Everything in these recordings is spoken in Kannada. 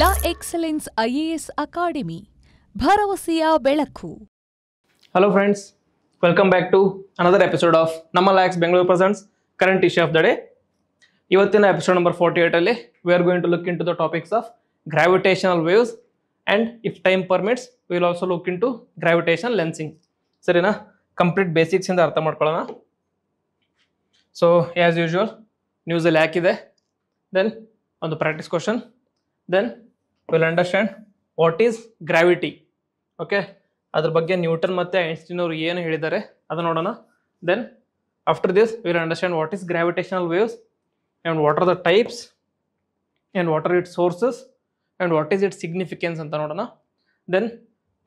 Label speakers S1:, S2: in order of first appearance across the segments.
S1: ಲಾ ಎಕ್ಸಲೆನ್ಸ್ ಐಎಎಸ್ ಅಕಾಡೆಮಿ ಭರವಸೆಯ ಬೆಳಕು hello friends welcome back to another episode of ನಮ್ಮ likes Bengaluru presents current issue of the day ಇವತ್ತಿನ ಎಪಿಸೋಡ್ ನಂಬರ್ ಫೋರ್ಟಿ ಏಟಲ್ಲಿ we are going to look in to the topics of gravitational waves and if time permits will also look in to gravitation lensing ಸರಿನಾ ಕಂಪ್ಲೀಟ್ ಬೇಸಿಕ್ಸ್ ಇಂದ ಅರ್ಥ ಮಾಡ್ಕೊಳ್ಳೋಣ ಸೊ ಆ್ಯಸ್ ಯೂಶ್ವಲ್ ನ್ಯೂಸಲ್ಲಿ ಹಾಕಿದೆ ದೆನ್ ಒಂದು practice question then will understand what is gravity okay ಅದ್ರ ಬಗ್ಗೆ ನ್ಯೂಟನ್ ಮತ್ತು ಐನ್ಸ್ಟೀನ್ ಅವರು ಏನು ಹೇಳಿದ್ದಾರೆ ಅದು ನೋಡೋಣ then after this will understand what is gravitational waves and what are the types and what are it sources and what is it significance ಅಂತ ನೋಡೋಣ ದೆನ್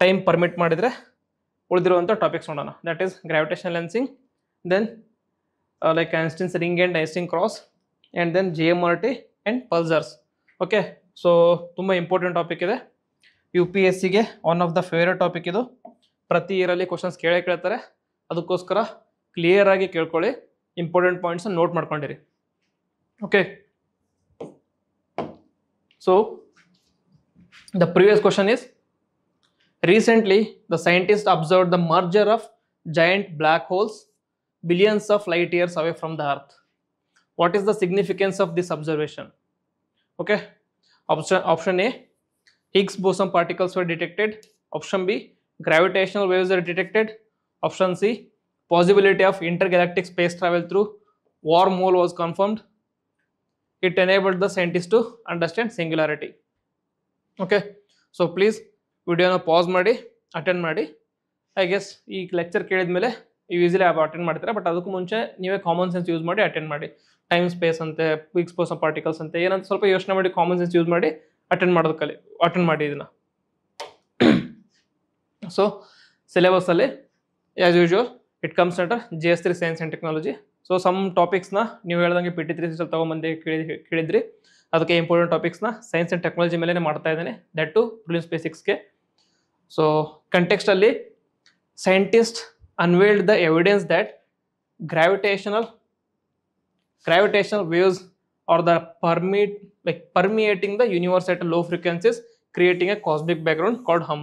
S1: ಟೈಮ್ ಪರ್ಮಿಟ್ ಮಾಡಿದರೆ ಉಳಿದಿರುವಂಥ ಟಾಪಿಕ್ಸ್ ನೋಡೋಣ that is gravitation lensing then like Einstein's ring and Einstein cross and then G M R T and pulsars okay so ತುಂಬ ಇಂಪಾರ್ಟೆಂಟ್ ಟಾಪಿಕ್ ಇದೆ ಯು ಪಿ ಎಸ್ ಸಿಗೆ one of the favourite topic ಇದು ಪ್ರತಿ ಇಯರಲ್ಲಿ ಕ್ವಶನ್ಸ್ ಕೇಳೇ ಕೇಳ್ತಾರೆ ಅದಕ್ಕೋಸ್ಕರ ಕ್ಲಿಯರ್ ಆಗಿ ಕೇಳ್ಕೊಳ್ಳಿ ಇಂಪಾರ್ಟೆಂಟ್ ಪಾಯಿಂಟ್ಸ್ ನೋಟ್ ಮಾಡ್ಕೊಂಡಿರಿ okay so the previous question is recently the scientist observe the merger of giant black holes billions of light years away from the earth what is the significance of this observation okay option A Higgs boson particles were detected option B gravitational waves are detected option C possibility of intergalactic space travel through wormhole was confirmed it enabled the scientist to understand singularity okay so please video pause मी अटेंडी ई गेस लेक्चर केद अटेंड बट अदू कामन से यूज़ी अटेंडी ಟೈಮ್ ಸ್ಪೇಸ್ ಅಂತೆ ಎಕ್ಸ್ಪೋಸ್ ಪಾರ್ಟಿಕಲ್ಸ್ ಅಂತೆ ಏನಂತ ಸ್ವಲ್ಪ ಯೋಚನೆ ಮಾಡಿ ಕಾಮನ್ ಸೆನ್ಸ್ ಯೂಸ್ ಮಾಡಿ ಅಟೆಂಡ್ ಮಾಡೋದು ಕಲಿ ಅಟೆಂಡ್ ಮಾಡಿ ಇದನ್ನ ಸೊ ಅಲ್ಲಿ as usual it comes under G S three science and technology so some ಟಾಪಿಕ್ಸ್ನ ನೀವು ಹೇಳ್ದಂಗೆ ಪಿ ಟಿ ತ್ರೀ ಸ್ವಲ್ಪ ತೊಗೊಂಬಂದು ಕೇಳಿ ಕೇಳಿದ್ರಿ ಅದಕ್ಕೆ ಇಂಪಾರ್ಟೆಂಟ್ ಟಾಪಿಕ್ಸ್ನ ಸೈನ್ಸ್ ಆ್ಯಂಡ್ ಟೆಕ್ನಾಲಜಿ ಮೇಲೆ ಮಾಡ್ತಾ ಇದ್ದೇನೆ ದಟ್ ಟು ಪ್ರಿಲಿಮ್ಸ್ ಬೇಸಿಕ್ಸ್ಗೆ ಸೊ ಕಂಟೆಕ್ಸ್ಟಲ್ಲಿ scientist unveiled the evidence that gravitational gravitational waves or the permeate like permeating the universe at low frequencies creating a cosmic background called hum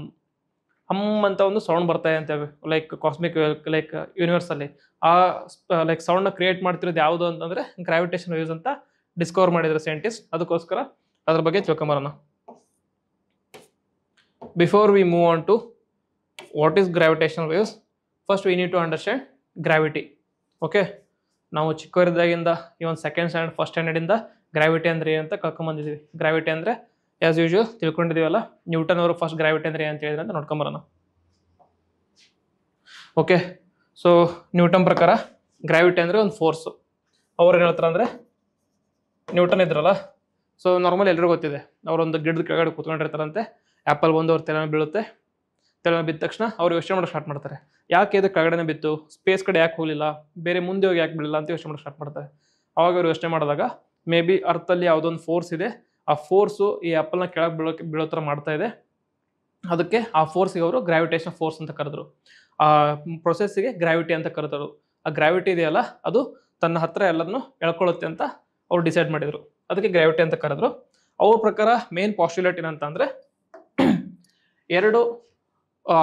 S1: hum ಅಂತ ಒಂದು ಸೌಂಡ್ ಬರ್ತಾ ಇದೆ ಅಂತೇವೆ ಲೈಕ್ ಕಾಸ್ಮಿಕ್ ಲೈಕ್ ಯೂನಿವರ್ಸಲ್ಲಿ ಆ ಲೈಕ್ ಸೌಂಡ್ನ ಕ್ರಿಯೇಟ್ ಮಾಡ್ತಿರೋದು ಯಾವುದು ಅಂತಂದರೆ ಗ್ರಾವಿಟೇಷನ್ ವೇವ್ಸ್ ಅಂತ ಡಿಸ್ಕವರ್ ಮಾಡಿದ್ರು ಸೈಂಟಿಸ್ಟ್ ಅದಕ್ಕೋಸ್ಕರ ಅದ್ರ ಬಗ್ಗೆ ತಿಳ್ಕೊಂಬರೋಣ before we move on to what is gravitation waves first we need to understand gravity okay ನಾವು ಚಿಕ್ಕವರಿದ್ದಾಗಿಂದ ಈ ಒಂದು ಸೆಕೆಂಡ್ ಸ್ಟ್ಯಾಂಡರ್ಡ್ ಫಸ್ಟ್ ಸ್ಟ್ಯಾಂಡರ್ಡಿಂದ ಗ್ರಾವಿಟಿ ಅಂದರೆ ಏನು ಅಂತ ಗ್ರಾವಿಟಿ ಅಂದರೆ ಆ್ಯಸ್ ಯೂಶುವಲ್ ತಿಳ್ಕೊಂಡಿದ್ದೀವಲ್ಲ ನ್ಯೂಟನ್ ಅವರು ಫಸ್ಟ್ ಗ್ರಾವಿಟಿ ಅಂದರೆ ಏನು ಅಂತ ಹೇಳಿದ್ರೆ ಅಂತ ನೋಡ್ಕೊಂಬರೋಣ ಓಕೆ ಸೊ ನ್ಯೂಟನ್ ಪ್ರಕಾರ ಗ್ರಾವಿಟಿ ಅಂದರೆ ಒಂದು ಫೋರ್ಸು ಅವ್ರು ಏನು ಅಂದರೆ ನ್ಯೂಟನ್ ಇದ್ರಲ್ಲ ಸೊ ನಾರ್ಮಲ್ ಎಲ್ಲರಿಗೂ ಗೊತ್ತಿದೆ ಅವರೊಂದು ಗಿಡದ ಕೆಳಗಡೆ ಕೂತ್ಕೊಂಡಿರ್ತಾರಂತೆ ಆ್ಯಪಲ್ ಬಂದು ಅವ್ರ ತೆರೆ ಬೀಳುತ್ತೆ ತಲೆ ಬಿದ್ದ ತಕ್ಷಣ ಅವ್ರು ಯೋಚನೆ ಮಾಡೋ ಸ್ಟಾರ್ಟ್ ಮಾಡ್ತಾರೆ ಯಾಕೆ ಇದು ಕೆಳಗಡೆನೇ ಬಿತ್ತು ಸ್ಪೇಸ್ ಕಡೆ ಯಾಕೆ ಹೋಗಲಿಲ್ಲ ಬೇರೆ ಮುಂದೆ ಹೋಗಿ ಯಾಕೆ ಬಿಡಲಿಲ್ಲ ಅಂತ ಯೋಚನೆ ಮಾಡೋಕೆ ಸ್ಟಾರ್ಟ್ ಮಾಡ್ತಾರೆ ಅವಾಗ ಅವ್ರು ಯೋಚನೆ ಮಾಡಿದಾಗ ಮೇ ಬಿ ಅರ್ಥಲ್ಲಿ ಯಾವುದೊಂದು ಫೋರ್ಸ್ ಇದೆ ಆ ಫೋರ್ಸು ಈ ಆ್ಯಪಲ್ನ ಕೆಳಗೆ ಬೀಳೋಕೆ ಬೀಳೋ ಥರ ಮಾಡ್ತಾ ಇದೆ ಅದಕ್ಕೆ ಆ ಫೋರ್ಸಿಗೆ ಅವರು ಗ್ರಾವಿಟೇಷನ್ ಫೋರ್ಸ್ ಅಂತ ಕರೆದ್ರು ಆ ಪ್ರೊಸೆಸ್ಸಿಗೆ ಗ್ರಾವಿಟಿ ಅಂತ ಕರೆದರು ಆ ಗ್ರಾವಿಟಿ ಇದೆಯಲ್ಲ ಅದು ತನ್ನ ಹತ್ರ ಎಲ್ಲರನ್ನೂ ಎಳ್ಕೊಳ್ಳುತ್ತೆ ಅಂತ ಅವರು ಡಿಸೈಡ್ ಮಾಡಿದರು ಅದಕ್ಕೆ ಗ್ರಾವಿಟಿ ಅಂತ ಕರೆದ್ರು ಅವ್ರ ಪ್ರಕಾರ ಮೇನ್ ಪಾಸ್ಟ್ಯುಲಿಟಿ ಏನಂತ ಅಂದರೆ ಎರಡು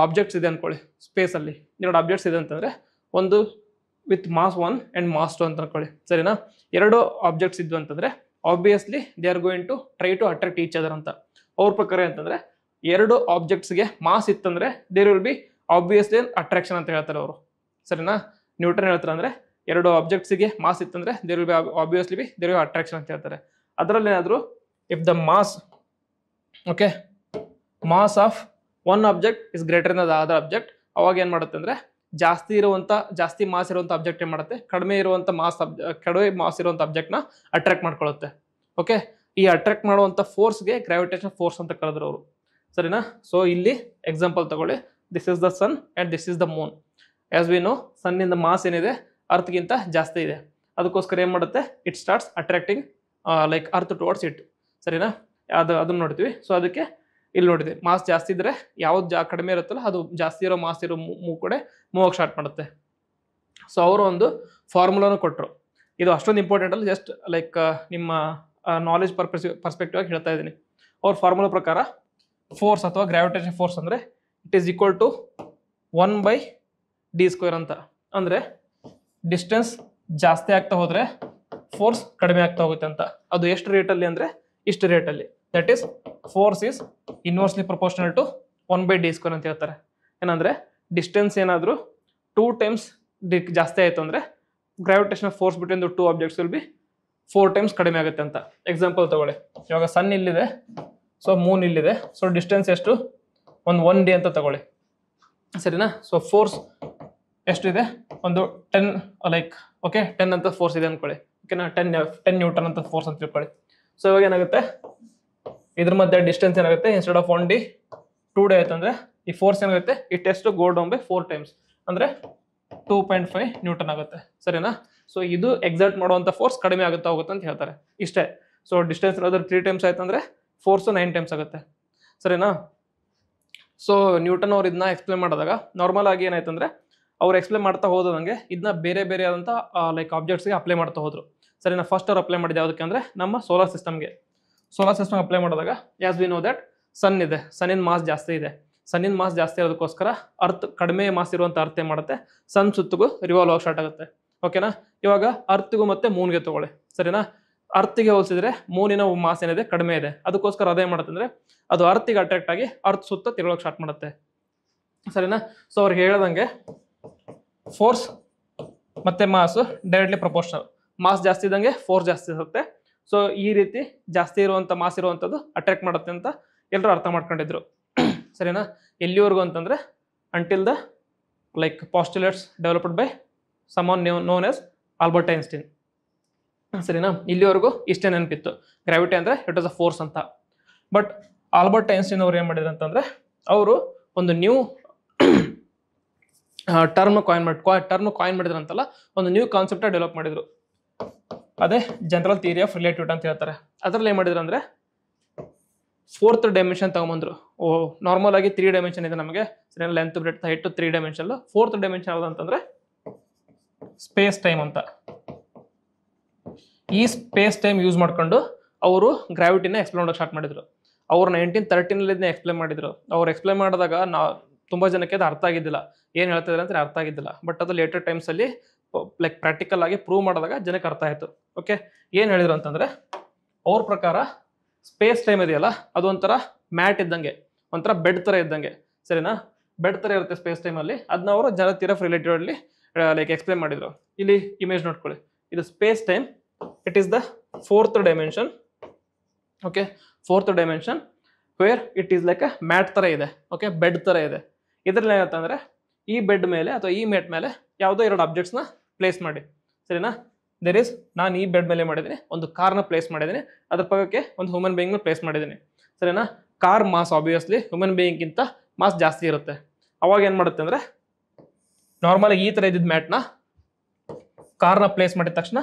S1: ಆಬ್ಜೆಕ್ಟ್ಸ್ ಇದೆ ಅಂದ್ಕೊಳ್ಳಿ ಸ್ಪೇಸಲ್ಲಿ ಎರಡು ಆಬ್ಜೆಕ್ಟ್ಸ್ ಇದೆ ಅಂತಂದರೆ ಒಂದು with mass one and mass two ಅಂತ ಅನ್ಕೊಳ್ಳಿ ಸರಿನಾ ಎರಡು ಆಬ್ಜೆಕ್ಟ್ಸ್ ಇದ್ವು ಅಂತಂದರೆ obviously they are going to try to attract each other ಅಂತ ಅವ್ರ ಪ್ರಕಾರ ಅಂತಂದರೆ ಎರಡು ಆಬ್ಜೆಕ್ಟ್ಸ್ಗೆ ಮಾಸ್ ಇತ್ತಂದರೆ there will be obviously attraction ಅಂತ ಹೇಳ್ತಾರೆ ಅವರು ಸರಿನಾ ನ್ಯೂಟನ್ ಹೇಳ್ತಾರೆ ಅಂದರೆ ಎರಡು ಆಬ್ಜೆಕ್ಟ್ಸ್ಗೆ ಮಾಸ್ ಇತ್ತಂದರೆ there will be obviously be there we attraction ಅಂತ ಹೇಳ್ತಾರೆ ಅದರಲ್ಲಿ ಏನಾದರೂ if the mass okay mass of one object is greater than other object ಅವಾಗ ಏನು ಮಾಡುತ್ತೆ ಅಂದರೆ ಜಾಸ್ತಿ ಇರುವಂಥ ಜಾಸ್ತಿ ಮಾಸ್ ಇರುವಂಥ ಆಬ್ಜೆಕ್ಟ್ ಏನು ಮಾಡುತ್ತೆ ಕಡಿಮೆ ಇರುವಂಥ ಮಾಸ್ ಅಬ್ ಕಡಿಮೆ ಮಾಸ್ ಇರುವಂಥ ಅಬ್ಜೆಕ್ಟ್ನ ಅಟ್ರಾಕ್ಟ್ ಮಾಡ್ಕೊಳ್ಳುತ್ತೆ ಓಕೆ ಈ ಅಟ್ರಾಕ್ಟ್ ಮಾಡುವಂಥ ಫೋರ್ಸ್ಗೆ ಗ್ರಾವಿಟೇಷನ್ ಫೋರ್ಸ್ ಅಂತ ಕರೆದ್ರು ಅವರು ಸರಿನಾ ಸೊ ಇಲ್ಲಿ ಎಕ್ಸಾಂಪಲ್ ತಗೊಳ್ಳಿ this is the sun and this is the moon as we know ಸನ್ನಿಂದ ಮಾಸ್ ಏನಿದೆ ಅರ್ಥಗಿಂತ ಜಾಸ್ತಿ ಇದೆ ಅದಕ್ಕೋಸ್ಕರ ಏನು ಮಾಡುತ್ತೆ it starts attracting like earth towards it ಸರಿನಾ ಅದು ಅದನ್ನು ನೋಡ್ತೀವಿ ಸೊ ಅದಕ್ಕೆ ಇಲ್ಲಿ ನೋಡಿದೆ ಮಾಸ್ ಜಾಸ್ತಿ ಇದ್ರೆ ಯಾವ್ದು ಜಾ ಕಡಿಮೆ ಇರುತ್ತಲ್ಲ ಅದು ಜಾಸ್ತಿ ಇರೋ ಮಾಸ್ ಇರೋ ಮೂ ಕಡೆ ಮೂವ್ ಸ್ಟಾರ್ಟ್ ಮಾಡುತ್ತೆ ಸೊ ಅವರು ಒಂದು ಫಾರ್ಮುಲಾನು ಕೊಟ್ಟರು ಇದು ಅಷ್ಟೊಂದು ಇಂಪಾರ್ಟೆಂಟ್ ಅಲ್ಲ ಜಸ್ಟ್ ಲೈಕ್ ನಿಮ್ಮ ನಾಲೆಜ್ ಪರ್ಪಸ್ ಪರ್ಸ್ಪೆಕ್ಟಿವ್ ಆಗಿ ಹೇಳ್ತಾ ಇದ್ದೀನಿ ಅವ್ರ ಫಾರ್ಮುಲಾ ಪ್ರಕಾರ ಫೋರ್ಸ್ ಅಥವಾ ಗ್ರಾವಿಟೇಷನ್ ಫೋರ್ಸ್ ಅಂದರೆ it is equal to one by D square ಅಂತ ಅಂದರೆ ಡಿಸ್ಟೆನ್ಸ್ ಜಾಸ್ತಿ ಆಗ್ತಾ ಹೋದರೆ ಫೋರ್ಸ್ ಕಡಿಮೆ ಆಗ್ತಾ ಹೋಗುತ್ತೆ ಅಂತ ಅದು ಎಷ್ಟು ರೇಟಲ್ಲಿ ಅಂದರೆ ಇಷ್ಟು ರೇಟಲ್ಲಿ that is force is inversely proportional to one by D square ಅಂತ ಹೇಳ್ತಾರೆ ಏನಂದರೆ ಡಿಸ್ಟೆನ್ಸ್ ಏನಾದರೂ ಟೂ ಟೈಮ್ಸ್ ಡಿ ಜಾಸ್ತಿ ಆಯಿತು ಅಂದರೆ gravitation force between the two objects will be four times ಕಡಿಮೆ ಆಗುತ್ತೆ ಅಂತ ಎಕ್ಸಾಂಪಲ್ ತಗೊಳ್ಳಿ ಇವಾಗ ಸನ್ ಇಲ್ಲಿದೆ ಸೊ ಮೂನ್ ಇಲ್ಲಿದೆ ಸೊ ಡಿಸ್ಟೆನ್ಸ್ ಎಷ್ಟು ಒಂದು ಒನ್ ಡಿ ಅಂತ ತಗೊಳ್ಳಿ ಸರಿನಾ ಸೊ ಫೋರ್ಸ್ ಎಷ್ಟು ಇದೆ ಒಂದು ಟೆನ್ ಲೈಕ್ ಓಕೆ ಟೆನ್ ಅಂತ ಫೋರ್ಸ್ ಇದೆ ಅಂದ್ಕೊಳ್ಳಿ ಓಕೆನಾ ಟೆನ್ ಟೆನ್ ನ್ಯೂಟನ್ ಅಂತ ಫೋರ್ಸ್ ಅಂತ ತಿಳ್ಕೊಳ್ಳಿ ಸೊ ಇವಾಗ ಏನಾಗುತ್ತೆ ಇದ್ರ ಮಧ್ಯೆ ಡಿಸ್ಟೆನ್ಸ್ ಏನಾಗುತ್ತೆ instead of one D two D ಆಯ್ತಂದ್ರೆ ಈ ಫೋರ್ಸ್ ಏನಾಗುತ್ತೆ it go down by four times ಅಂದರೆ ಟೂ ಪಾಯಿಂಟ್ ಫೈವ್ ನ್ಯೂಟನ್ ಆಗುತ್ತೆ ಸರಿನಾ ಸೊ ಇದು ಎಕ್ಸರ್ಟ್ ಮಾಡುವಂತ ಫೋರ್ಸ್ ಕಡಿಮೆ ಆಗುತ್ತಾ ಹೋಗುತ್ತೆ ಅಂತ ಹೇಳ್ತಾರೆ ಇಷ್ಟೇ ಸೊ ಡಿಸ್ಟೆನ್ಸ್ ಏನಾದರೂ ತ್ರೀ ಟೈಮ್ಸ್ ಆಯ್ತು ಅಂದರೆ ಫೋರ್ಸು ನೈನ್ ಟೈಮ್ಸ್ ಆಗುತ್ತೆ ಸರಿನಾ ಸೊ ನ್ಯೂಟನ್ ಅವ್ರು ಇದನ್ನ ಎಕ್ಸ್ಪ್ಲೇನ್ ಮಾಡಿದಾಗ ನಾರ್ಮಲ್ ಆಗಿ ಏನಾಯ್ತು ಅಂದರೆ ಅವ್ರು ಎಕ್ಸ್ಪ್ಲೇನ್ ಮಾಡ್ತಾ ಹೋದಂಗೆ ಇದನ್ನ ಬೇರೆ ಬೇರೆ ಆದಂಥ ಲೈಕ್ ಆಬ್ಜೆಕ್ಟ್ಸ್ಗೆ ಅಪ್ಲೈ ಮಾಡ್ತಾ ಹೋದರು ಸರಿನಾ ಫಸ್ಟ್ ಅವ್ರು ಅಪ್ಲೈ ಮಾಡಿದ ಯಾವುದಕ್ಕೆ ಅಂದರೆ ನಮ್ಮ ಸೋಲಾರ್ ಸಿಸ್ಟಮ್ಗೆ ಸೋಲಾರ್ ಸಿಸ್ಟಮ್ ಅಪ್ಲೈ ಮಾಡಿದಾಗ as we know that sun ಇದೆ ಸನ್ನಿನ ಮಾಸ್ ಜಾಸ್ತಿ ಇದೆ ಸನ್ನಿನ ಮಾಸ್ ಜಾಸ್ತಿ ಇರೋದಕ್ಕೋಸ್ಕರ ಅರ್ತ್ ಕಡಿಮೆ ಮಾಸ್ ಇರುವಂಥ ಅರ್ಥ ಏನು ಮಾಡುತ್ತೆ ಸನ್ ಸುತ್ತಿಗೂ ರಿವಾಲ್ವ್ ಆಗಿ ಸ್ಟಾರ್ಟ್ ಆಗುತ್ತೆ ಓಕೆನಾ ಇವಾಗ ಅರ್ತ್ಗೂ ಮತ್ತು ಮೂನ್ಗೆ ತಗೊಳ್ಳಿ ಸರಿನಾ ಅರ್ತಿಗೆ ಹೋಲಿಸಿದ್ರೆ ಮೂನಿನ ಮಾಸ್ ಏನಿದೆ ಕಡಿಮೆ ಇದೆ ಅದಕ್ಕೋಸ್ಕರ ಅದೇ ಮಾಡುತ್ತೆ ಅಂದರೆ ಅದು ಅರ್ತಿಗೆ ಅಟ್ರಾಕ್ಟ್ ಆಗಿ ಅರ್ತ್ ಸುತ್ತ ತಿರುಗೋಕೆ ಸ್ಟಾರ್ಟ್ ಮಾಡುತ್ತೆ ಸರಿನಾ ಸೊ ಅವ್ರಿಗೆ ಹೇಳ್ದಂಗೆ ಫೋರ್ಸ್ ಮತ್ತೆ ಮಾಸು ಡೈರೆಕ್ಟ್ಲಿ ಪ್ರಪೋರ್ಷನಲ್ ಮಾಸ್ ಜಾಸ್ತಿ ಇದ್ದಂಗೆ ಫೋರ್ಸ್ ಜಾಸ್ತಿ ಇರುತ್ತೆ ಸೊ ಈ ರೀತಿ ಜಾಸ್ತಿ ಇರುವಂಥ ಮಾಸ್ ಇರುವಂಥದ್ದು ಅಟ್ರಾಕ್ಟ್ ಮಾಡುತ್ತೆ ಅಂತ ಎಲ್ಲರೂ ಅರ್ಥ ಮಾಡ್ಕೊಂಡಿದ್ರು ಸರಿನಾ ಎಲ್ಲಿವರೆಗೂ ಅಂತಂದರೆ until the like postulates developed by someone known as Albert Einstein ಸರಿನಾ ಇಲ್ಲಿವರೆಗೂ ಇಷ್ಟೇ ನೆನಪಿತ್ತು ಗ್ರಾವಿಟಿ ಅಂದರೆ ಇಟ್ ಆಸ್ ಅ ಫೋರ್ಸ್ ಅಂತ ಬಟ್ ಆಲ್ಬರ್ಟ್ ಐನ್ಸ್ಟೀನ್ ಅವ್ರು ಏನು ಮಾಡಿದ್ರು ಅಂತಂದರೆ ಅವರು ಒಂದು ನ್ಯೂ ಟರ್ಮ್ ಕಾಯಿನ್ ಮಾಡಿ ಟರ್ಮ್ ಕಾಯಿನ್ ಮಾಡಿದ್ರಂತಲ್ಲ ಒಂದು ನ್ಯೂ ಕಾನ್ಸೆಪ್ಟ ಡೆವಲಪ್ ಮಾಡಿದರು ಅದೇ ಜನರಲ್ ಥಿಯರಿ ಆಫ್ ರಿಲೇಟಿವಿಟಿ ಅಂತ ಹೇಳ್ತಾರೆ ಅದರಲ್ಲಿ ಏನು ಮಾಡಿದ್ರು ಅಂದ್ರೆ ಫೋರ್ತ್ ಡೈಮೆನ್ಷನ್ ತಗೊಂಡ್ಬಂದ್ರು ಓ ನಾರ್ಮಲ್ ಆಗಿ ತ್ರೀ ಡೈಮೆನ್ಷನ್ ಇದೆ ನಮಗೆ length breadth height three dimension fourth dimension ಅಂತಂದ್ರೆ ಸ್ಪೇಸ್ ಟೈಮ್ ಅಂತ ಈ ಸ್ಪೇಸ್ ಟೈಮ್ ಯೂಸ್ ಮಾಡ್ಕೊಂಡು ಅವರು ಗ್ರಾವಿಟಿನ ಎಕ್ಸ್ಪ್ಲೇನ್ ಮಾಡೋಕೆ ಸ್ಟಾರ್ಟ್ ಮಾಡಿದ್ರು ಅವ್ರು ನೈನ್ಟೀನ್ ತರ್ಟೀನಲ್ಲಿ ಇದನ್ನ ಎಕ್ಸ್ಪ್ಲೇನ್ ಮಾಡಿದ್ರು ಅವ್ರು ಎಕ್ಸ್ಪ್ಲೇನ್ ಮಾಡಿದಾಗ ನಾ ತುಂಬಾ ಜನಕ್ಕೆ ಅದು ಅರ್ಥ ಆಗಿದ್ದಿಲ್ಲ ಏನು ಹೇಳ್ತಿದ್ರು ಅಂತ ಅರ್ಥ ಆಗಿದ್ದಿಲ್ಲ ಬಟ್ ಅದು ಲೇಟರ್ ಟೈಮ್ಸಲ್ಲಿ ಲೈಕ್ ಪ್ರಾಕ್ಟಿಕಲ್ ಆಗಿ ಪ್ರೂವ್ ಮಾಡಿದಾಗ ಜನಕ್ಕೆ ಅರ್ಥ ಆಯಿತು ಓಕೆ ಏನು ಹೇಳಿದ್ರು ಅಂತಂದರೆ ಅವ್ರ ಪ್ರಕಾರ ಸ್ಪೇಸ್ ಟೈಮ್ ಇದೆಯಲ್ಲ ಅದು ಒಂಥರ ಮ್ಯಾಟ್ ಇದ್ದಂಗೆ ಒಂಥರ ಬೆಡ್ ಥರ ಇದ್ದಂಗೆ ಸರಿನಾ ಬೆಡ್ ಥರ ಇರುತ್ತೆ ಸ್ಪೇಸ್ ಟೈಮಲ್ಲಿ ಅದನ್ನ ಅವರು ಜನ ತೀರಫ್ ಅಲ್ಲಿ ಲೈಕ್ ಎಕ್ಸ್ಪ್ಲೇನ್ ಮಾಡಿದ್ರು ಇಲ್ಲಿ ಇಮೇಜ್ ನೋಡ್ಕೊಳ್ಳಿ ಇದು space time it is the fourth dimension okay fourth dimension where it is like a mat ಥರ ಇದೆ ಓಕೆ ಬೆಡ್ ಥರ ಇದೆ ಇದರಲ್ಲಿ ಏನಂತಂದ್ರೆ ಈ ಬೆಡ್ ಮೇಲೆ ಅಥವಾ ಈ ಮ್ಯಾಟ್ ಮೇಲೆ ಯಾವುದೋ ಎರಡು ನ ಪ್ಲೇಸ್ ಮಾಡಿ ಸರಿನಾ ದೇರ್ ಇಸ್ ನಾನು ಈ ಬೆಡ್ ಮೇಲೆ ಮಾಡಿದ್ದೀನಿ ಒಂದು ಕಾರ್ನ ಪ್ಲೇಸ್ ಮಾಡಿದ್ದೀನಿ ಅದ್ರ ಪಕ್ಕಕ್ಕೆ ಒಂದು ಹ್ಯೂಮನ್ ಬೀಯಿಂಗ್ನ ಪ್ಲೇಸ್ ಮಾಡಿದ್ದೀನಿ ಸರಿನಾ ಕಾರ್ ಮಾಸ್ ಆಬ್ವಿಯಸ್ಲಿ ಹ್ಯೂಮನ್ ಬೀಯಿಂಗ್ಗಿಂತ ಮಾಸ್ ಜಾಸ್ತಿ ಇರುತ್ತೆ ಅವಾಗ ಏನು ಮಾಡುತ್ತೆ ಅಂದರೆ ನಾರ್ಮಲಾಗಿ ಈ ಥರ ಇದ್ದಿದ್ದ ಮ್ಯಾಟ್ನ ಕಾರ್ನ ಪ್ಲೇಸ್ ಮಾಡಿದ ತಕ್ಷಣ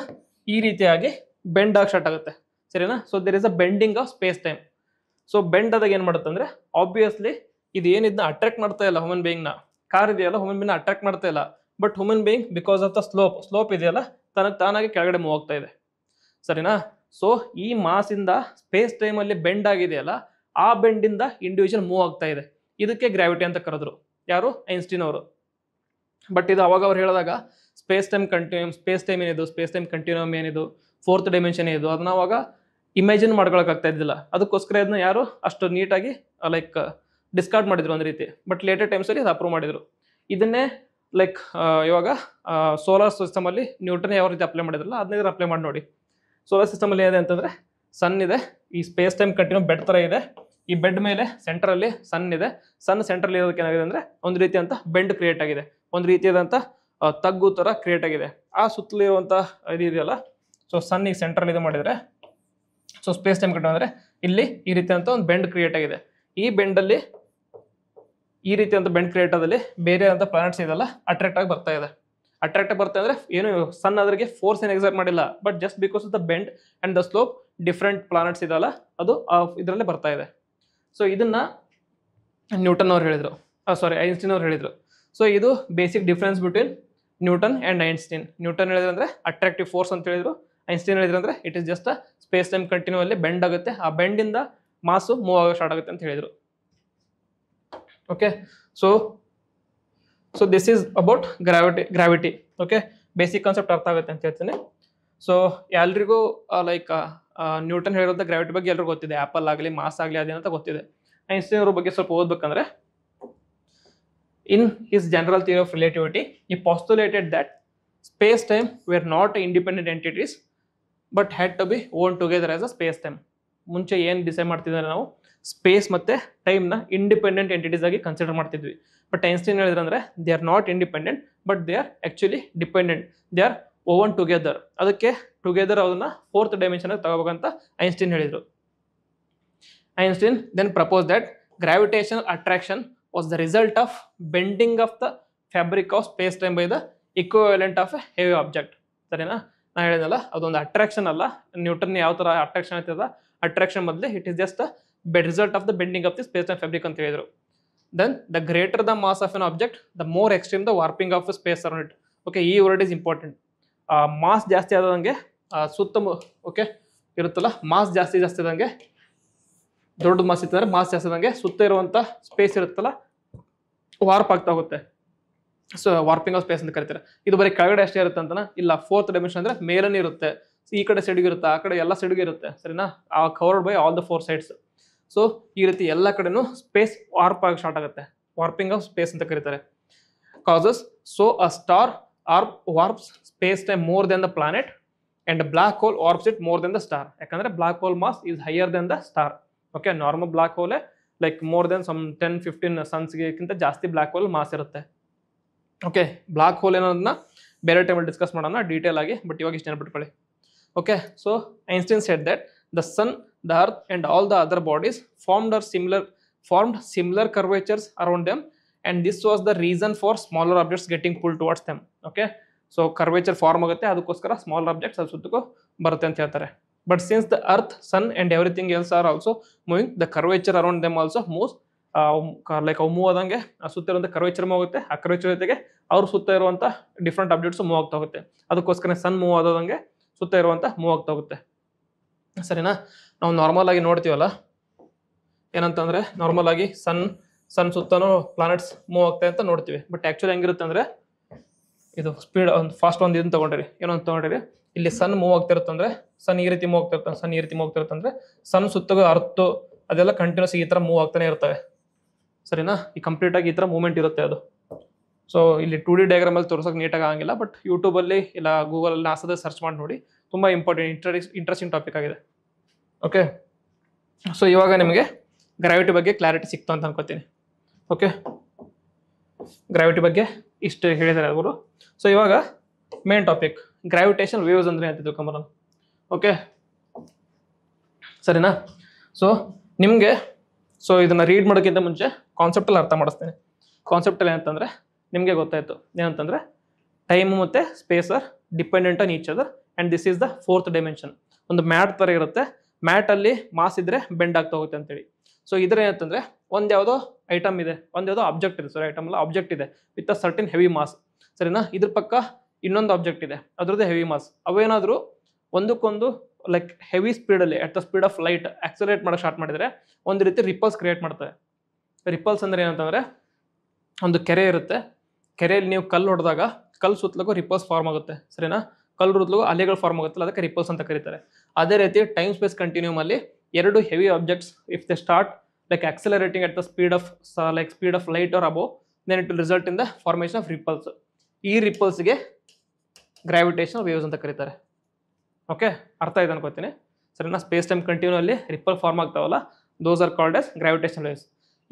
S1: ಈ ರೀತಿಯಾಗಿ ಬೆಂಡ್ ಆಗಿ ಸ್ಟಾರ್ಟ್ ಆಗುತ್ತೆ ಸರಿನಾ so there is a bending of space time so bend ಆದಾಗ ಏನು ಮಾಡುತ್ತೆ ಅಂದರೆ ಆಬ್ವಿಯಸ್ಲಿ ಇದು ಏನಿದ್ನ ಅಟ್ರಾಕ್ಟ್ ಮಾಡ್ತಾ ಇಲ್ಲ ಹ್ಯೂಮನ್ ಬೀಯಿಂಗ್ನ ಕಾರ್ ಇದೆಯಲ್ಲ ಹ್ಯೂಮನ್ ಬೀಯಿಂಗ್ನ ಅಟ್ರಾಕ್ಟ್ ಮಾಡ್ತಾ ಇಲ್ಲ but human being because of the slope slope ಇದೆಯಲ್ಲ ತನಗೆ ತಾನಾಗಿ ಕೆಳಗಡೆ ಮೂವ್ ಆಗ್ತಾ ಇದೆ ಸರಿನಾ ಸೊ ಈ ಮಾಸಿಂದ ಸ್ಪೇಸ್ ಟೈಮಲ್ಲಿ ಬೆಂಡ್ ಆಗಿದೆಯಲ್ಲ ಆ ಬೆಂಡಿಂದ ಇಂಡಿವಿಜುವಲ್ ಮೂವ್ ಆಗ್ತಾ ಇದೆ ಇದಕ್ಕೆ ಗ್ರಾವಿಟಿ ಅಂತ ಕರೆದ್ರು ಯಾರು ಐನ್ಸ್ಟೀನ್ ಅವರು ಬಟ್ ಇದು ಅವಾಗ ಅವ್ರು ಹೇಳಿದಾಗ space time continuum space time ಏನಿದು ಸ್ಪೇಸ್ ಟೈಮ್ ಕಂಟಿನ್ಯೂಮ್ ಏನಿದು ಫೋರ್ತ್ ಡೈಮೆನ್ಷನ್ ಏನಿದು ಅದನ್ನ ಅವಾಗ ಇಮ್ಯಾಜಿನ್ ಮಾಡ್ಕೊಳಕ್ಕಾಗ್ತಾ ಇದ್ದಿಲ್ಲ ಅದಕ್ಕೋಸ್ಕರ ಇದನ್ನ ಯಾರು ಅಷ್ಟು ನೀಟಾಗಿ ಲೈಕ್ ಡಿಸ್ಕಾರ್ಡ್ ಮಾಡಿದ್ರು ಒಂದು ರೀತಿ ಬಟ್ ಲೇಟರ್ ಟೈಮ್ಸಲ್ಲಿ ಅದು ಅಪ್ರೂವ್ ಮಾಡಿದರು ಇದನ್ನೇ ಲೈಕ್ ಇವಾಗ ಸೋಲಾರ್ ಸಿಸ್ಟಮಲ್ಲಿ ನ್ಯೂಟನ್ ಯಾವ ರೀತಿ ಅಪ್ಲೈ ಮಾಡಿದ್ರಲ್ಲ ಅದನ್ನ ಅಪ್ಲೈ ಮಾಡಿ ನೋಡಿ ಸೋಲಾರ್ ಸಿಸ್ಟಮಲ್ಲಿ ಏನಿದೆ ಅಂತಂದರೆ ಸನ್ ಇದೆ ಈ ಸ್ಪೇಸ್ ಟೈಮ್ ಕಂಟಿನ್ಯೂ ಬೆಡ್ ಥರ ಇದೆ ಈ ಬೆಡ್ ಮೇಲೆ ಸೆಂಟ್ರಲ್ಲಿ ಸನ್ ಇದೆ ಸನ್ ಸೆಂಟ್ರಲ್ಲಿ ಇರೋದಕ್ಕೆ ಏನಾಗಿದೆ ಅಂದರೆ ಒಂದು ರೀತಿಯಂಥ ಬೆಂಡ್ ಕ್ರಿಯೇಟ್ ಆಗಿದೆ ಒಂದು ರೀತಿಯಾದಂಥ ತಗ್ಗು ಥರ ಕ್ರಿಯೇಟ್ ಆಗಿದೆ ಆ ಸುತ್ತಲಿರುವಂಥ ಇದು ಇದೆಯಲ್ಲ ಸೊ ಸನ್ ಈಗ ಸೆಂಟ್ರಲ್ಲಿ ಇದು ಮಾಡಿದರೆ ಸೊ ಸ್ಪೇಸ್ ಟೈಮ್ ಕಂಟಿನ್ಯೂ ಅಂದರೆ ಇಲ್ಲಿ ಈ ರೀತಿಯಂಥ ಒಂದು ಬೆಂಡ್ ಕ್ರಿಯೇಟ್ ಆಗಿದೆ ಈ ಬೆಂಡಲ್ಲಿ ಈ ರೀತಿಯಾದಂಥ ಬೆಂಡ್ ಕ್ರಿಯೇಟದಲ್ಲಿ ಬೇರೆ ಅಂತ ಪ್ಲಾನೆಟ್ಸ್ ಇದೆಲ್ಲ ಅಟ್ರಾಕ್ಟ್ ಆಗಿ ಬರ್ತಾ ಇದೆ ಅಟ್ರಾಕ್ಟ್ ಆಗಿ ಬರ್ತಾ ಅಂದರೆ ಏನು ಸನ್ ಅದ್ರಿಗೆ ಫೋರ್ಸ್ ಏನು ಎಕ್ಸರ್ಟ್ ಮಾಡಿಲ್ಲ but just because of the bend and the slope different planets ಇದಲ್ಲ ಅದು ಇದರಲ್ಲೇ ಬರ್ತಾ ಇದೆ ಸೊ ಇದನ್ನು ನ್ಯೂಟನ್ ಅವ್ರು ಹೇಳಿದರು ಸಾರಿ ಐನ್ಸ್ಟೀನ್ ಅವ್ರು ಹೇಳಿದರು ಸೊ ಇದು basic difference between Newton and Einstein Newton ಹೇಳಿದ್ರೆ ಅಟ್ರಾಕ್ಟಿವ್ ಫೋರ್ಸ್ ಅಂತ ಹೇಳಿದ್ರು ಐನ್ಸ್ಟೀನ್ ಹೇಳಿದ್ರೆ it is just space time continue ಅಲ್ಲಿ ಬೆಂಡ್ ಆಗುತ್ತೆ ಆ ಬೆಂಡಿಂದ ಮಾಸು ಮೂವ್ ಆಗೋ ಸ್ಟಾರ್ಟ್ ಆಗುತ್ತೆ ಅಂತ ಹೇಳಿದರು okay so so this is about gravity gravity okay basic concept ಅರ್ಥ ಆಗುತ್ತೆ ಅಂತ ಹೇಳ್ತೀನಿ ಸೊ ಎಲ್ರಿಗೂ ಲೈಕ್ ನ್ಯೂಟನ್ ಹೇಳಿರೋದ ಗ್ರಾವಿಟಿ ಬಗ್ಗೆ ಎಲ್ರಿಗೂ ಗೊತ್ತಿದೆ ಆ್ಯಪಲ್ ಆಗಲಿ ಮಾಸ್ ಆಗಲಿ ಅದೇನಂತ ಗೊತ್ತಿದೆ ಐನ್ಸ್ಟೈನ್ ಅವ್ರ ಬಗ್ಗೆ ಸ್ವಲ್ಪ ಓದ್ಬೇಕಂದ್ರೆ in his general theory of relativity he postulated that space time were not independent entities but had to be woven together as a space time ಮುಂಚೆ ಏನು ಡಿಸೈಡ್ ಮಾಡ್ತಿದ್ದಾರೆ ನಾವು ಸ್ಪೇಸ್ ಮತ್ತು ಟೈಮ್ನ ಇಂಡಿಪೆಂಡೆಂಟ್ ಎಂಟಿಟೀಸ್ ಆಗಿ ಕನ್ಸಿಡರ್ ಮಾಡ್ತಿದ್ವಿ ಬಟ್ ಐನ್ಸ್ಟೈನ್ ಹೇಳಿದ್ರಂದ್ರೆ they are not independent but they are actually dependent they are woven together ಅದಕ್ಕೆ ಟುಗೆದರ್ ಅವ್ರನ್ನ ಫೋರ್ತ್ ಡೈಮೆನ್ಷನ್ ತಗೋಬೇಕಂತ ಐನ್ಸ್ಟೈನ್ ಹೇಳಿದರು Einstein then propose that gravitational attraction was the result of bending of the fabric of space time by the equivalent of a heavy object ಸರಿನಾ ನಾನು ಹೇಳಿದಲ್ಲ ಅದೊಂದು ಅಟ್ರಾಕ್ಷನ್ ಅಲ್ಲ ನ್ಯೂಟನ್ ಯಾವ ಥರ ಅಟ್ರಾಕ್ಷನ್ ಆಗ್ತದ ಅಟ್ರಾಕ್ಷನ್ ಬದಲು it is just result of the bending of the space and fabric ಅಂತ ಹೇಳಿದರು then the greater the mass of an object the more extreme the warping of space around it okay ಈ ವರ್ಡ್ ಈಸ್ ಇಂಪಾರ್ಟೆಂಟ್ ಮಾಸ್ ಜಾಸ್ತಿ ಆದಂಗೆ ಸುತ್ತ ಓಕೆ ಇರುತ್ತಲ್ಲ ಮಾಸ್ ಜಾಸ್ತಿ ಜಾಸ್ತಿ ಆದಂಗೆ ದೊಡ್ಡ ಮಾಸ್ ಇತ್ತಂದ್ರೆ ಮಾಸ್ ಜಾಸ್ತಿ ಆದಂಗೆ ಸುತ್ತ ಇರುವಂಥ ಸ್ಪೇಸ್ ಇರುತ್ತಲ್ಲ ವಾರ್ಪ್ ಆಗ್ತಾ ಹೋಗುತ್ತೆ ಸೊ ವಾರ್ಪಿಂಗ್ ಆಫ್ ಸ್ಪೇಸ್ ಅಂತ ಕರಿತಾರೆ ಇದು ಬರೀ ಕೆಳಗಡೆ ಅಷ್ಟೇ ಇರುತ್ತೆ ಅಂತನ ಇಲ್ಲ ಫೋರ್ತ್ ಡೈಮೆನ್ಷನ್ ಅಂದರೆ ಮೇಲನೇ ಇರುತ್ತೆ ಈ ಕಡೆ ಸೆಡ್ಗಿರುತ್ತೆ ಆ ಕಡೆ ಎಲ್ಲ ಸೆಡ್ಗಿರುತ್ತೆ ಇರುತ್ತೆ ಸರಿನಾ ಆ covered by all the four sides so ಈ ರೀತಿ ಎಲ್ಲ ಕಡೆನೂ ಸ್ಪೇಸ್ ವಾರ್ಪ್ ಆಗಿ ಸ್ಟಾರ್ಟ್ ಆಗುತ್ತೆ ವಾರ್ಪಿಂಗ್ ಆಫ್ ಸ್ಪೇಸ್ ಅಂತ ಕರೀತಾರೆ causes so a star warp warps space time more than the planet and black hole warps it more than the star ಯಾಕಂದರೆ black hole mass is higher than the star okay normal black ಹೋಲೇ like more than some ten fifteen ಸನ್ಸ್ಗೆಕ್ಕಿಂತ ಜಾಸ್ತಿ ಬ್ಲಾಕ್ ಹೋಲ್ ಮಾಸ್ ಇರುತ್ತೆ ಓಕೆ ಬ್ಲಾಕ್ ಹೋಲ್ ಏನೋದನ್ನ ಬೇರೆ ಟೈಮಲ್ಲಿ ಡಿಸ್ಕಸ್ ಮಾಡೋಣ ಡೀಟೇಲ್ ಆಗಿ ಬಟ್ ಇವಾಗ ಇಷ್ಟು ನೆನಪಿಟ್ಕೊಳ್ಳಿ okay so Einstein set that the sun the earth and all the other bodies formed or similar formed similar around around them this was the reason for smaller smaller objects pull pulled towards them okay so curvature form ಆಗುತ್ತೆ ಅದಕ್ಕೋಸ್ಕರ ಸ್ಮಾಲರ್ ಆಬ್ಜೆಕ್ಟ್ಸ್ ಅದು ಸುತ್ತಕ್ಕೂ ಬರುತ್ತೆ ಅಂತ ಹೇಳ್ತಾರೆ but since the earth sun and everything else R also moving the curvature around them also moves like ಅವು ಮೂವ್ ಆದಂಗೆ ಸುತ್ತಿರುವಂಥ ಕರ್ವೇಚರ್ ಮೂವ್ ಆಗುತ್ತೆ ಆ ಕರ್ವೇಚರ್ ಜೊತೆಗೆ ಅವ್ರ ಸುತ್ತ ಇರುವಂಥ ಡಿಫ್ರೆಂಟ್ ಅಬ್ಜೆಕ್ಟ್ಸ್ ಮೂವ್ ಆಗ್ತಾ ಹೋಗುತ್ತೆ ಅದಕ್ಕೋಸ್ಕರ ಸನ್ ಮೂವ್ ಆದಂಗೆ ಸುತ್ತ ಇರುವಂಥ ಮೂವ್ ಆಗ್ತಾ ಹೋಗುತ್ತೆ ಸರಿನಾ ನಾವು ನಾರ್ಮಲ್ ಆಗಿ ನೋಡ್ತೀವಲ್ಲ ಏನಂತಂದರೆ ನಾರ್ಮಲ್ ಆಗಿ ಸನ್ ಸನ್ ಸುತ್ತಲೂ ಪ್ಲಾನೆಟ್ಸ್ ಮೂವ್ ಆಗ್ತಾಯಿ ಅಂತ ನೋಡ್ತೀವಿ ಬಟ್ ಆ್ಯಕ್ಚುಲಿ ಹೆಂಗಿರುತ್ತೆ ಅಂದರೆ ಇದು ಸ್ಪೀಡ್ ಒಂದು ಫಾಸ್ಟ್ ಒಂದು ಇದನ್ನು ತೊಗೊಂಡಿರಿ ಏನೋ ತೊಗೊಂಡ್ರಿ ಇಲ್ಲಿ ಸನ್ ಮೂವ್ ಇರುತ್ತೆ ಅಂದ್ರೆ ಸನ್ ಈ ರೀತಿ ಮೂವ್ ಆಗ್ತಿರುತ್ತೆ ಸನ್ ಈ ರೀತಿ ಮೂವ್ ಅಂದರೆ ಸನ್ ಸುತ್ತಗೂ ಅರ್ತು ಅದೆಲ್ಲ ಕಂಟಿನ್ಯೂಸ್ ಈ ಥರ ಮೂವ್ ಆಗ್ತಾನೆ ಇರ್ತವೆ ಸರಿನಾ ಈ ಕಂಪ್ಲೀಟಾಗಿ ಈ ಥರ ಮೂವ್ಮೆಂಟ್ ಇರುತ್ತೆ ಅದು ಸೊ ಇಲ್ಲಿ ಟು ಡಿ ಡಯಾಗ್ರಾಮಲ್ಲಿ ತೋರ್ಸೋಕೆ ನೀಟಾಗಿ ಆಗಂಗಿಲ್ಲ ಬಟ್ ಯೂಟ್ಯೂಬಲ್ಲಿ ಇಲ್ಲ ಗೂಗಲಲ್ಲಿ ಆಸದೇ ಸರ್ಚ್ ಮಾಡಿ ನೋಡಿ ತುಂಬ ಇಂಪಾರ್ಟೆಂಟ್ ಇಂಟ್ರೆಸ್ ಇಂಟ್ರೆಸ್ಟಿಂಗ್ ಟಾಪಿಕ್ ಆಗಿದೆ ಓಕೆ ಸೊ ಇವಾಗ ನಿಮಗೆ ಗ್ರಾವಿಟಿ ಬಗ್ಗೆ ಕ್ಲಾರಿಟಿ ಸಿಕ್ತು ಅಂತ ಅನ್ಕೋತೀನಿ ಓಕೆ ಗ್ರಾವಿಟಿ ಬಗ್ಗೆ ಇಷ್ಟು ಹೇಳಿದ್ದಾರೆ ಅವರು ಸೊ ಇವಾಗ ಮೇನ್ ಟಾಪಿಕ್ ಗ್ರಾವಿಟೇಷನ್ ವೇವ್ಸ್ ಅಂದರೆ ಅಂತ ತಿಳ್ಕೊಂಬರೋದು ಓಕೆ ಸರಿನಾ ಸೊ ನಿಮಗೆ ಸೊ ಇದನ್ನು ರೀಡ್ ಮಾಡೋಕ್ಕಿಂತ ಮುಂಚೆ ಕಾನ್ಸೆಪ್ಟಲ್ಲಿ ಅರ್ಥ ಮಾಡಿಸ್ತೇನೆ ಕಾನ್ಸೆಪ್ಟಲ್ಲಿ ಏನಂತಂದರೆ ನಿಮಗೆ ಗೊತ್ತಾಯಿತು ಏನಂತಂದರೆ ಟೈಮು ಮತ್ತು ಸ್ಪೇಸರ್ dependent on each other and this is the fourth dimension ಒಂದು ಮ್ಯಾಟ್ ಥರ ಇರುತ್ತೆ ಮ್ಯಾಟಲ್ಲಿ ಮಾಸ್ ಇದ್ದರೆ ಬೆಂಡ್ ಆಗ್ತಾ ಹೋಗುತ್ತೆ ಅಂತೇಳಿ ಸೊ ಇದ್ರ ಏನಂತಂದರೆ ಒಂದು ಯಾವುದೋ ಐಟಮ್ ಇದೆ ಒಂದು ಯಾವುದೋ ಆಬ್ಜೆಕ್ಟ್ ಇದೆ ಸರ್ ಐಟಮ್ ಅಲ್ಲ ಆಬ್ಜೆಕ್ಟ್ ಇದೆ with a certain heavy mass ಸರಿನಾ ಇದ್ರ ಪಕ್ಕ ಇನ್ನೊಂದು ಆಬ್ಜೆಕ್ಟ್ ಇದೆ ಅದರದ್ದೇ ಹೆವಿ ಮಾಸ್ ಅವೇನಾದರೂ ಒಂದಕ್ಕೊಂದು ಲೈಕ್ ಹೆವಿ ಸ್ಪೀಡಲ್ಲಿ at the speed of light accelerate ಮಾಡೋಕ್ಕೆ ಸ್ಟಾರ್ಟ್ ಮಾಡಿದರೆ ಒಂದು ರೀತಿ ರಿಪಲ್ಸ್ ಕ್ರಿಯೇಟ್ ಮಾಡ್ತವೆ ರಿಪಲ್ಸ್ ಅಂದರೆ ಏನಂತಂದರೆ ಒಂದು ಕೆರೆ ಇರುತ್ತೆ ಕೆರೆಯಲ್ಲಿ ನೀವು ಕಲ್ಲು ಹೊಡೆದಾಗ ಕಲ್ಲು ಸುತ್ತಲಕ್ಕೂ ರಿಪಲ್ಸ್ ಫಾರ್ಮ್ ಆಗುತ್ತೆ ಸರಿನಾ ಕಲ್ರುದ್ಲು ಅಲೆಗಳು ಫಾರ್ಮ್ ಆಗುತ್ತಲ್ಲ ಅದಕ್ಕೆ ರಿಪಲ್ಸ್ ಅಂತ ಕರೀತಾರೆ ಅದೇ ರೀತಿ ಟೈಮ್ ಸ್ಪೇಸ್ ಕಂಟಿನ್ಯೂಮ್ ಅಲ್ಲಿ ಎರಡು heavy objects if they start like accelerating at the speed of like speed of light or above then it will result in the formation of ripples ಈ ರಿಪಲ್ಸ್ಗೆ ಗ್ರಾವಿಟೇಷನ್ ವೇವ್ಸ್ ಅಂತ ಕರೀತಾರೆ ಓಕೆ ಅರ್ಥ ಆಯ್ತು ಅನ್ಕೋತೀನಿ ನಾ ಸ್ಪೇಸ್ ಟೈಮ್ ಕಂಟಿನ್ಯೂ ಅಲ್ಲಿ ರಿಪಲ್ ಫಾರ್ಮ್ ಆಗ್ತಾವಲ್ಲ those are called as gravitation waves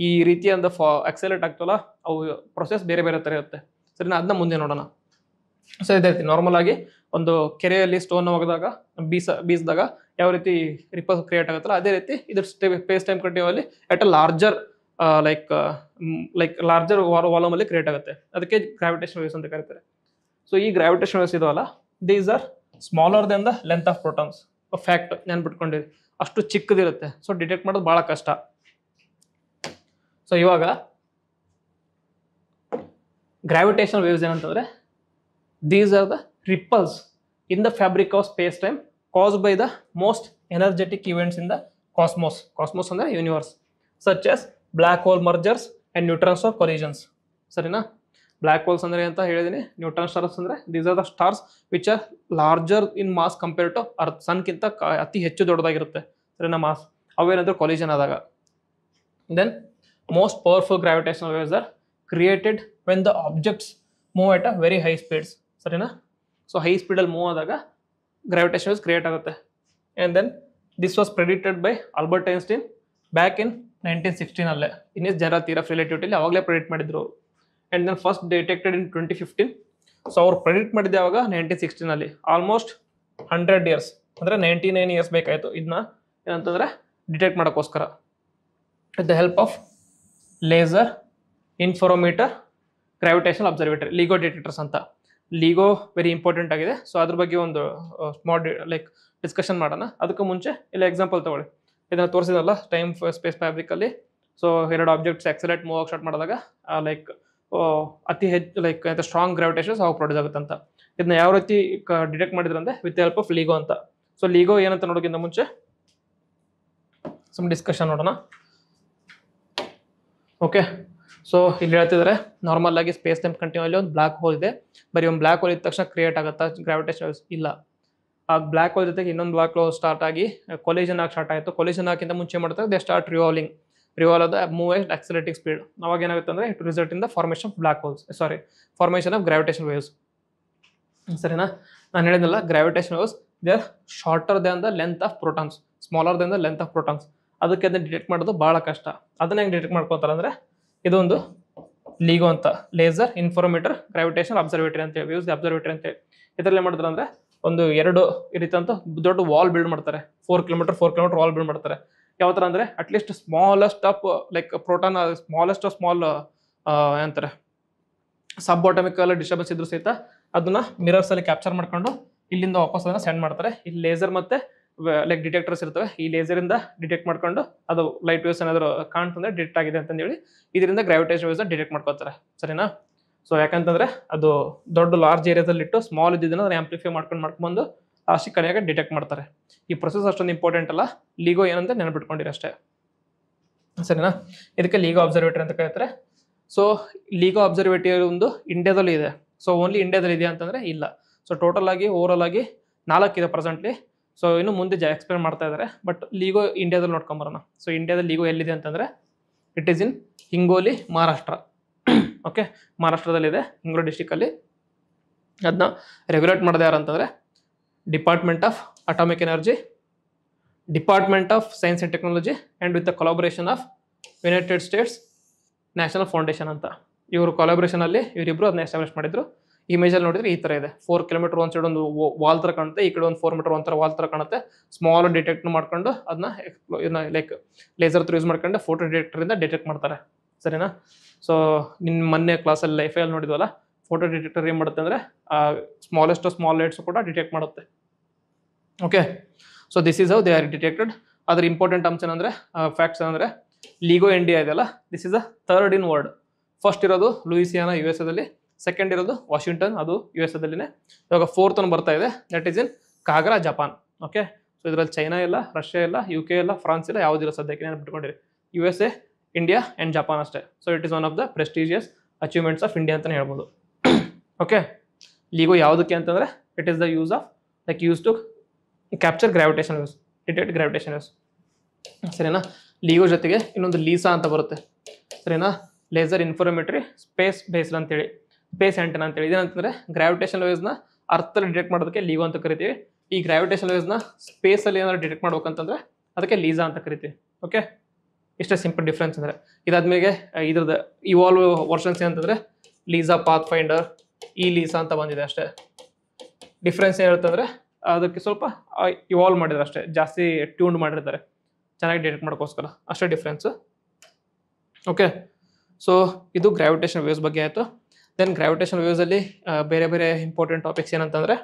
S1: ಈ ಒಂದು ಫಾ ಆಕ್ಸಲರೇಟ್ ಆಗ್ತಾವಲ್ಲ ಅವು ಪ್ರೊಸೆಸ್ ಬೇರೆ ಬೇರೆ ಥರ ಇರುತ್ತೆ ಸರಿ ನಾ ಅದನ್ನ ಮುಂದೆ ನೋಡೋಣ ಸೊ ಇದೇ ರೀತಿ ನಾರ್ಮಲ್ ಆಗಿ ಒಂದು ಕೆರೆಯಲ್ಲಿ ಸ್ಟೋನ್ ಒಗೆದಾಗ ಬೀಸ ಬೀಸಿದಾಗ ಯಾವ ರೀತಿ ರಿಪಲ್ಸ್ ಕ್ರಿಯೇಟ್ ಆಗುತ್ತಲ್ಲ ಅದೇ ರೀತಿ ಇದು ಸ್ಪೇಸ್ ಟೈಮ್ ಕಂಟಿನ್ಯೂವಲ್ಲಿ at a larger like like larger ಅಲ್ಲಿ ಕ್ರಿಯೇಟ್ ಆಗುತ್ತೆ ಅದಕ್ಕೆ ಗ್ರಾವಿಟೇಷನ್ ವೇವ್ಸ್ ಅಂತ ಕರೀತಾರೆ ಸೊ ಈ ಗ್ರಾವಿಟೇಷನ್ ವೇವ್ಸ್ ಇದಾವಲ್ಲ these are smaller than the length of protons fact ನೆನ್ಪಿಟ್ಕೊಂಡಿರಿ ಅಷ್ಟು ಚಿಕ್ಕದಿರುತ್ತೆ ಸೊ ಡಿಟೆಕ್ಟ್ ಮಾಡೋದು ಭಾಳ ಕಷ್ಟ ಸೊ ಇವಾಗ ಗ್ರಾವಿಟೇಷನ್ ವೇವ್ಸ್ ಏನಂತಂದ್ರೆ these are the ripples in the fabric of space time caused by the most energetic events in the cosmos cosmos ಅಂದರೆ universe such as black hole mergers mergers neutrons neutron star ಸರಿನಾ ಬ್ಲ್ಯಾಕ್ ಹೋಲ್ಸ್ ಅಂದರೆ ಅಂತ ಹೇಳಿದ್ದೀನಿ ನ್ಯೂಟ್ರನ್ ಸ್ಟಾರ್ಸ್ ಅಂದರೆ these are the stars which are larger in mass compare to earth ಸನ್ಗಿಂತ ಅತಿ ಹೆಚ್ಚು ದೊಡ್ಡದಾಗಿರುತ್ತೆ ಸರಿನಾ ಮಾಸ್ ಅವೇನಾದರೂ ಕೊಲಿಷನ್ ಆದಾಗ then most powerful gravitational waves are created when the objects move at a very high speeds ಸರಿನಾ ಸೊ ಹೈ ಸ್ಪೀಡಲ್ಲಿ ಮೂವ್ ಆದಾಗ ಗ್ರಾವಿಟೇಷನ್ ವೇವ್ಸ್ ಕ್ರಿಯೇಟ್ ಆಗುತ್ತೆ and then this was predicted by Albert Einstein back in nineteen ಸಿಕ್ಸ್ಟೀನಲ್ಲೇ in his general theory relative ರಿಲೇಟಿವಿಟಿಲಿ ಅವಾಗಲೇ ಪ್ರೆಡಿಕ್ಟ್ ಮಾಡಿದ್ರು and then first detected in twenty fifteen so ಅವ್ರು ಪ್ರೆಡಿಕ್ಟ್ ಮಾಡಿದ್ದೆ ಯಾವಾಗ ನೈನ್ಟೀನ್ ಸಿಕ್ಸ್ಟೀನಲ್ಲಿ ಆಲ್ಮೋಸ್ಟ್ ಹಂಡ್ರೆಡ್ ಇಯರ್ಸ್ ಅಂದರೆ ನೈಂಟಿ ನೈನ್ ಇಯರ್ಸ್ ಬೇಕಾಯಿತು ಇದನ್ನ ಏನಂತಂದರೆ ಡಿಟೆಕ್ಟ್ ಮಾಡೋಕ್ಕೋಸ್ಕರ with the help of laser interferometer gravitation observatory LIGO detectors ಅಂತ ಲೀಗೋ ವೆರಿ ಇಂಪಾರ್ಟೆಂಟ್ ಆಗಿದೆ ಸೊ ಅದ್ರ ಬಗ್ಗೆ ಒಂದು ಸ್ಮಾಲ್ ಲೈಕ್ ಡಿಸ್ಕಷನ್ ಮಾಡೋಣ ಅದಕ್ಕೂ ಮುಂಚೆ ಇಲ್ಲ ಎಕ್ಸಾಂಪಲ್ ತಗೊಳ್ಳಿ ಇದನ್ನು ತೋರಿಸಿದಲ್ಲ ಟೈಮ್ ಸ್ಪೇಸ್ uh, ಫ್ಯಾಬ್ರಿಕಲ್ಲಿ ಸೊ ಎರಡು ಆಬ್ಜೆಕ್ಟ್ಸ್ ಎಕ್ಸಲೆಟ್ ಮೂವ್ ಸ್ಟಾರ್ಟ್ ಮಾಡಿದಾಗ ಲೈಕ್ ಅತಿ ಹೆಚ್ಚು ಲೈಕ್ ಸ್ಟ್ರಾಂಗ್ ಗ್ರಾವಿಟೇಷನ್ಸ್ ಅವು ಪ್ರೊಡ್ಯೂಸ್ ಆಗುತ್ತೆ ಅಂತ ಇದನ್ನ ಯಾವ ರೀತಿ ಡಿಟೆಕ್ಟ್ ಮಾಡಿದ್ರಂದ್ರೆ ವಿತ್ ಹೆಲ್ಪ್ ಆಫ್ ಲೀಗೋ ಅಂತ ಸೊ ಲೀಗೋ ಏನಂತ ನೋಡೋಕ್ಕಿಂತ ಮುಂಚೆ ಸಮ್ ಡಿಸ್ಕಷನ್ ನೋಡೋಣ ಓಕೆ ಸೊ ಇಲ್ಲಿ ಹೇಳ್ತಿದ್ರೆ ನಾರ್ಮಲ್ ಆಗಿ ಸ್ಪೇಸ್ ಟೈಮ್ ಕಂಟಿನ್ಯೂ ಅಲ್ಲಿ ಒಂದು ಬ್ಲಾಕ್ ಹೋಲ್ ಇದೆ ಬರೀ ಒಂದು ಬ್ಲಾಕ್ ಹೋಲ್ ಇದ್ದ ತಕ್ಷಣ ಕ್ರಿಯೇಟ್ ಆಗುತ್ತಾ ಗ್ರಾವಿಟೇಷನ್ ಇಲ್ಲ ಆ ಬ್ಲಾಕ್ ಹೋಲ್ ಜೊತೆಗೆ ಇನ್ನೊಂದು ಬ್ಲಾಕ್ ಹೋಲ್ ಸ್ಟಾರ್ಟ್ ಆಗಿ ಕೊಲಿಷನ್ ಆಗಿ ಸ್ಟಾರ್ಟ್ ಆಯಿತು ಕೊಲಿಷನ್ ಹಾಕಿಂತ ಮುಂಚೆ ಮಾಡ್ತಾರೆ they start revolving revolve the move ಎಸ್ಟ್ ಆಕ್ಸಿಲೇಟಿಂಗ್ ಸ್ಪೀಡ್ ಅವಾಗ ಏನಾಗುತ್ತೆ ಅಂದರೆ it result in the formation of black holes sorry formation of gravitation waves ಸರಿನಾ ನಾನು ಹೇಳಿದ್ನಲ್ಲ gravitation waves they are shorter than the length of protons smaller than the length of protons ಅದಕ್ಕೆ ಅದನ್ನ ಡಿಟೆಕ್ಟ್ ಮಾಡೋದು ಭಾಳ ಕಷ್ಟ ಅದನ್ನ ಹೆಂಗೆ ಡಿಟೆಕ್ಟ್ ಮಾಡ್ಕೊತಾರೆ ಅಂದರೆ ಇದೊಂದು ಲೀಗೋ ಅಂತ ಲೇಸರ್ ಇನ್ಫೋರ್ಮೀಟರ್ ಗ್ರಾವಿಟೇಷನ್ ಅಬ್ಸರ್ವೇಟರಿ ಅಂತೇಳಿ ವ್ಯೂಸ್ ಅಬ್ಸರ್ವೇಟರಿ ಅಂತೇಳಿ ಇದರಲ್ಲಿ ಮಾಡಿದ್ರೆ ಅಂದರೆ ಒಂದು ಎರಡು ಅಂತ ದೊಡ್ಡ ವಾಲ್ ಬಿಲ್ಡ್ ಮಾಡ್ತಾರೆ four kilometre four kilometre wall build ಮಾಡ್ತಾರೆ ಯಾವ ಥರ ಅಂದರೆ at least smallest of like proton smallest of small ಏನಂತಾರೆ ಸಬ್ ಬಾಟಮಿಕಲ್ ಡಿಸ್ಟರ್ಬೆನ್ಸ್ ಇದ್ರು ಸಹಿತ ಅದನ್ನ ಅಲ್ಲಿ ಕ್ಯಾಪ್ಚರ್ ಮಾಡ್ಕೊಂಡು ಇಲ್ಲಿಂದ ವಾಪಸ್ ಅದನ್ನ ಸೆಂಡ್ ಮಾಡ್ತಾರೆ ಇಲ್ಲಿ ಲೇಸರ್ ಮತ್ತೆ ಲೈಕ್ ಡಿಟೆಕ್ಟರ್ಸ್ ಇರ್ತವೆ ಈ ಲೇಸರಿಂದ ಡಿಟೆಕ್ಟ್ ಮಾಡ್ಕೊಂಡು ಅದು ಲೈಟ್ ವೇವ್ಸ್ ಏನಾದರೂ ಕಾಣ್ತಂದ್ರೆ ಡಿಟೆಕ್ಟ್ ಆಗಿದೆ ಅಂತಂದೇಳಿ ಇದರಿಂದ ಗ್ರಾವಿಟೇಷನ್ ವೇವ್ಸ್ನ ಡಿಟೆಕ್ಟ್ ಮಾಡ್ಕೋತಾರೆ ಸರಿನಾ ಸೊ ಯಾಕಂತಂದ್ರೆ ಅದು ದೊಡ್ಡ ಲಾರ್ಜ್ ಏರಿಯಾದಲ್ಲಿ ಇಟ್ಟು ಸ್ಮಾಲ್ ಇದ್ದಿದ್ದನ್ನು ಅದನ್ನು ಆಂಪ್ಲಿಫೈ ಮಾಡ್ಕೊಂಡು ಮಾಡ್ಕೊಂಡು ಲಾಸ್ಟಿಗೆ ಕಡೆಯಾಗಿ ಡಿಟೆಕ್ಟ್ ಮಾಡ್ತಾರೆ ಈ ಪ್ರೊಸೆಸ್ ಅಷ್ಟೊಂದು ಇಂಪಾರ್ಟೆಂಟ್ ಅಲ್ಲ ಲೀಗೋ ಏನಂತ ನೆನಪಿಟ್ಕೊಂಡಿರಿ ಅಷ್ಟೇ ಸರಿನಾ ಇದಕ್ಕೆ ಲೀಗೋ ಅಬ್ಸರ್ವೇಟರಿ ಅಂತ ಕರೀತಾರೆ ಸೊ ಲೀಗೋ ಅಬ್ಸರ್ವೇಟರಿ ಒಂದು ಇಂಡಿಯಾದಲ್ಲೂ ಇದೆ ಸೊ ಓನ್ಲಿ ಇಂಡಿಯಾದಲ್ಲಿ ಇದೆಯಾ ಅಂತಂದರೆ ಇಲ್ಲ ಸೊ ಟೋಟಲ್ ಆಗಿ ಆಲ್ ಆಗಿ ನಾಲ್ಕಿದೆ ಪ್ರೆಸೆಂಟ್ಲಿ ಸೊ ಇನ್ನು ಮುಂದೆ ಜ ಎಕ್ಸ್ಪ್ಲೇನ್ ಮಾಡ್ತಾ ಇದ್ದಾರೆ ಬಟ್ ಲೀಗೋ ಇಂಡಿಯಾದಲ್ಲಿ ನೋಡ್ಕೊಂಬರೋಣ ಸೊ ಇಂಡಿಯಾದಲ್ಲಿ ಲೀಗೋ ಎಲ್ಲಿದೆ ಅಂತಂದರೆ it is in Hingoli Maharashtra okay ಮಹಾರಾಷ್ಟ್ರದಲ್ಲಿದೆ ಹಿಂಗೋಲಿ ಡಿಸ್ಟಿಕಲ್ಲಿ ಅದನ್ನ ರೆಗ್ಯುಲೇಟ್ ಮಾಡಿದೆ ಯಾರು ಅಂತಂದರೆ department of atomic energy department of science and technology and with the collaboration of United States National Foundation ಅಂತ ಇವರು ಕೊಲಾಬ್ರೇಷನಲ್ಲಿ ಇವರಿಬ್ಬರು ಅದನ್ನ ಎಸ್ಟಾಬ್ಲಿಷ್ ಮಾಡಿದರು ಇಮೇಜಲ್ಲಿ ನೋಡಿದ್ರೆ ಈ ಥರ ಇದೆ ಫೋರ್ ಕಿಲೋಮೀಟರ್ ಒಂದು ಸೈಡ್ ಒಂದು ವಾಲ್ ಥರ ಕಾಣುತ್ತೆ ಈ ಕಡೆ ಒಂದು ಫೋರ್ ಮೀಟರ್ ಒಂಥರ ವಾಲ್ ಥರ ಕಾಣುತ್ತೆ ಸ್ಮಾಲ್ ಡಿಟೆಕ್ಟ್ ಮಾಡ್ಕೊಂಡು ಅದನ್ನ ಇದನ್ನ ಲೈಕ್ ಲೇಸರ್ ಯೂಸ್ ಮಾಡ್ಕೊಂಡು ಫೋಟೋ ಇಂದ ಡಿಟೆಕ್ಟ್ ಮಾಡ್ತಾರೆ ಸರಿನಾ ಸೊ ನಿನ್ನ ಮೊನ್ನೆ ಕ್ಲಾಸಲ್ಲಿ ಲೈಫಲ್ಲಿ ನೋಡಿದ್ವಲ್ಲ ಫೋಟೋ ಡಿಟೆಕ್ಟರ್ ಏನು ಮಾಡುತ್ತೆ ಅಂದರೆ ಸ್ಮಾಲೆಸ್ಟ್ ಸ್ಮಾಲ್ ಲೈಟ್ಸ್ ಕೂಡ ಡಿಟೆಕ್ಟ್ ಮಾಡುತ್ತೆ okay so this is how they are detected ಅದ್ರ ಇಂಪಾರ್ಟೆಂಟ್ ಅಂಶ ಏನಂದರೆ ಫ್ಯಾಕ್ಟ್ಸ್ ಏನಂದ್ರೆ ಲೀಗೋ ಇಂಡಿಯಾ ಇದೆಯಲ್ಲ this is a third in world first ಇರೋದು ಲೂಯಿಸಿಯಾನ ಯು ಎಸ್ ಎಲ್ಲಿ ಸೆಕೆಂಡ್ ಇರೋದು ವಾಷಿಂಗ್ಟನ್ ಅದು ಯು ಎಸ್ ಎದಲ್ಲಿನೇ ಇವಾಗ ಫೋರ್ತ್ ಒಂದು ಬರ್ತಾ ಇದೆ that is in KAGRA Japan okay so ಇದರಲ್ಲಿ ಚೈನಾ ಇಲ್ಲ ರಷ್ಯಾ ಇಲ್ಲ ಯು ಕೆ ಇಲ್ಲ ಫ್ರಾನ್ಸ್ ಇಲ್ಲ ಯಾವುದಿಲ್ಲ ಸದ್ಯಕ್ಕೆ ನಾನು ಬಿಟ್ಕೊಂಡಿರಿ U S A India and Japan ಅಷ್ಟೇ so it is one of the prestigious achievements of India ಅಂತಲೇ ಹೇಳ್ಬೋದು ಓಕೆ ಲೀಗೋ ಯಾವುದಕ್ಕೆ ಅಂತಂದರೆ it is the use of like use to capture gravitation waves detect gravitation waves ಸರಿನಾ ಲೀಗೋ ಜೊತೆಗೆ ಇನ್ನೊಂದು ಲೀಸಾ ಅಂತ ಬರುತ್ತೆ ಸರಿನಾ ಲೇಸರ್ ಇನ್ಫಾರ್ಮೇಟ್ರಿ ಸ್ಪೇಸ್ ಬೇಸ್ಡ್ ಅಂತೇಳಿ ಬೇಸ್ ಆಂಟೆನಾ ಅಂತೇಳಿ ಇದೇನಂತಂದರೆ ಗ್ರಾವಿಟೇಷನ್ ವೇವ್ಸ್ನ ಅರ್ಥಲ್ಲಿ ಡಿಟೆಕ್ಟ್ ಮಾಡೋದಕ್ಕೆ ಲೀಗೋ ಅಂತ ಕರಿತೀವಿ ಈ ಗ್ರಾವಿಟೇಷನ್ ವೇವ್ಸ್ನ ಸ್ಪೇಸಲ್ಲಿ ಏನಾದ್ರು ಡಿಟೆಕ್ಟ್ ಮಾಡ್ಬೇಕಂತಂದ್ರೆ ಅದಕ್ಕೆ ಲೀಸಾ ಅಂತ ಕರಿತೀವಿ ಓಕೆ ಇಷ್ಟೇ ಸಿಂಪಲ್ ಡಿಫ್ರೆನ್ಸ್ ಅಂದರೆ ಇದಾದ್ಮೇಲೆ ಇದ್ರದ್ದು ಇವಾಲ್ವ್ ವರ್ಷನ್ಸ್ ಏನಂತಂದರೆ ಲೀಸಾ ಪಾತ್ ಫೈಂಡರ್ ಈ ಲೀಸಾ ಅಂತ ಬಂದಿದೆ ಅಷ್ಟೇ ಡಿಫ್ರೆನ್ಸ್ ಏನಿರುತ್ತೆ ಅದಕ್ಕೆ ಸ್ವಲ್ಪ ಇವಾಲ್ವ್ ಮಾಡಿದ್ದಾರೆ ಅಷ್ಟೇ ಜಾಸ್ತಿ ಟ್ಯೂನ್ ಮಾಡಿರ್ತಾರೆ ಚೆನ್ನಾಗಿ ಡಿಟೆಕ್ಟ್ ಮಾಡೋಕ್ಕೋಸ್ಕರ ಅಷ್ಟೇ ಡಿಫ್ರೆನ್ಸು ಓಕೆ ಸೊ ಇದು ಗ್ರಾವಿಟೇಷನ್ ವೇವ್ಸ್ ಬಗ್ಗೆ ಆಯಿತು ದೆನ್ ಗ್ರಾವಿಟೇಷನ್ ವೇವ್ಸಲ್ಲಿ ಬೇರೆ ಬೇರೆ ಇಂಪಾರ್ಟೆಂಟ್ ಟಾಪಿಕ್ಸ್ ಏನಂತಂದರೆ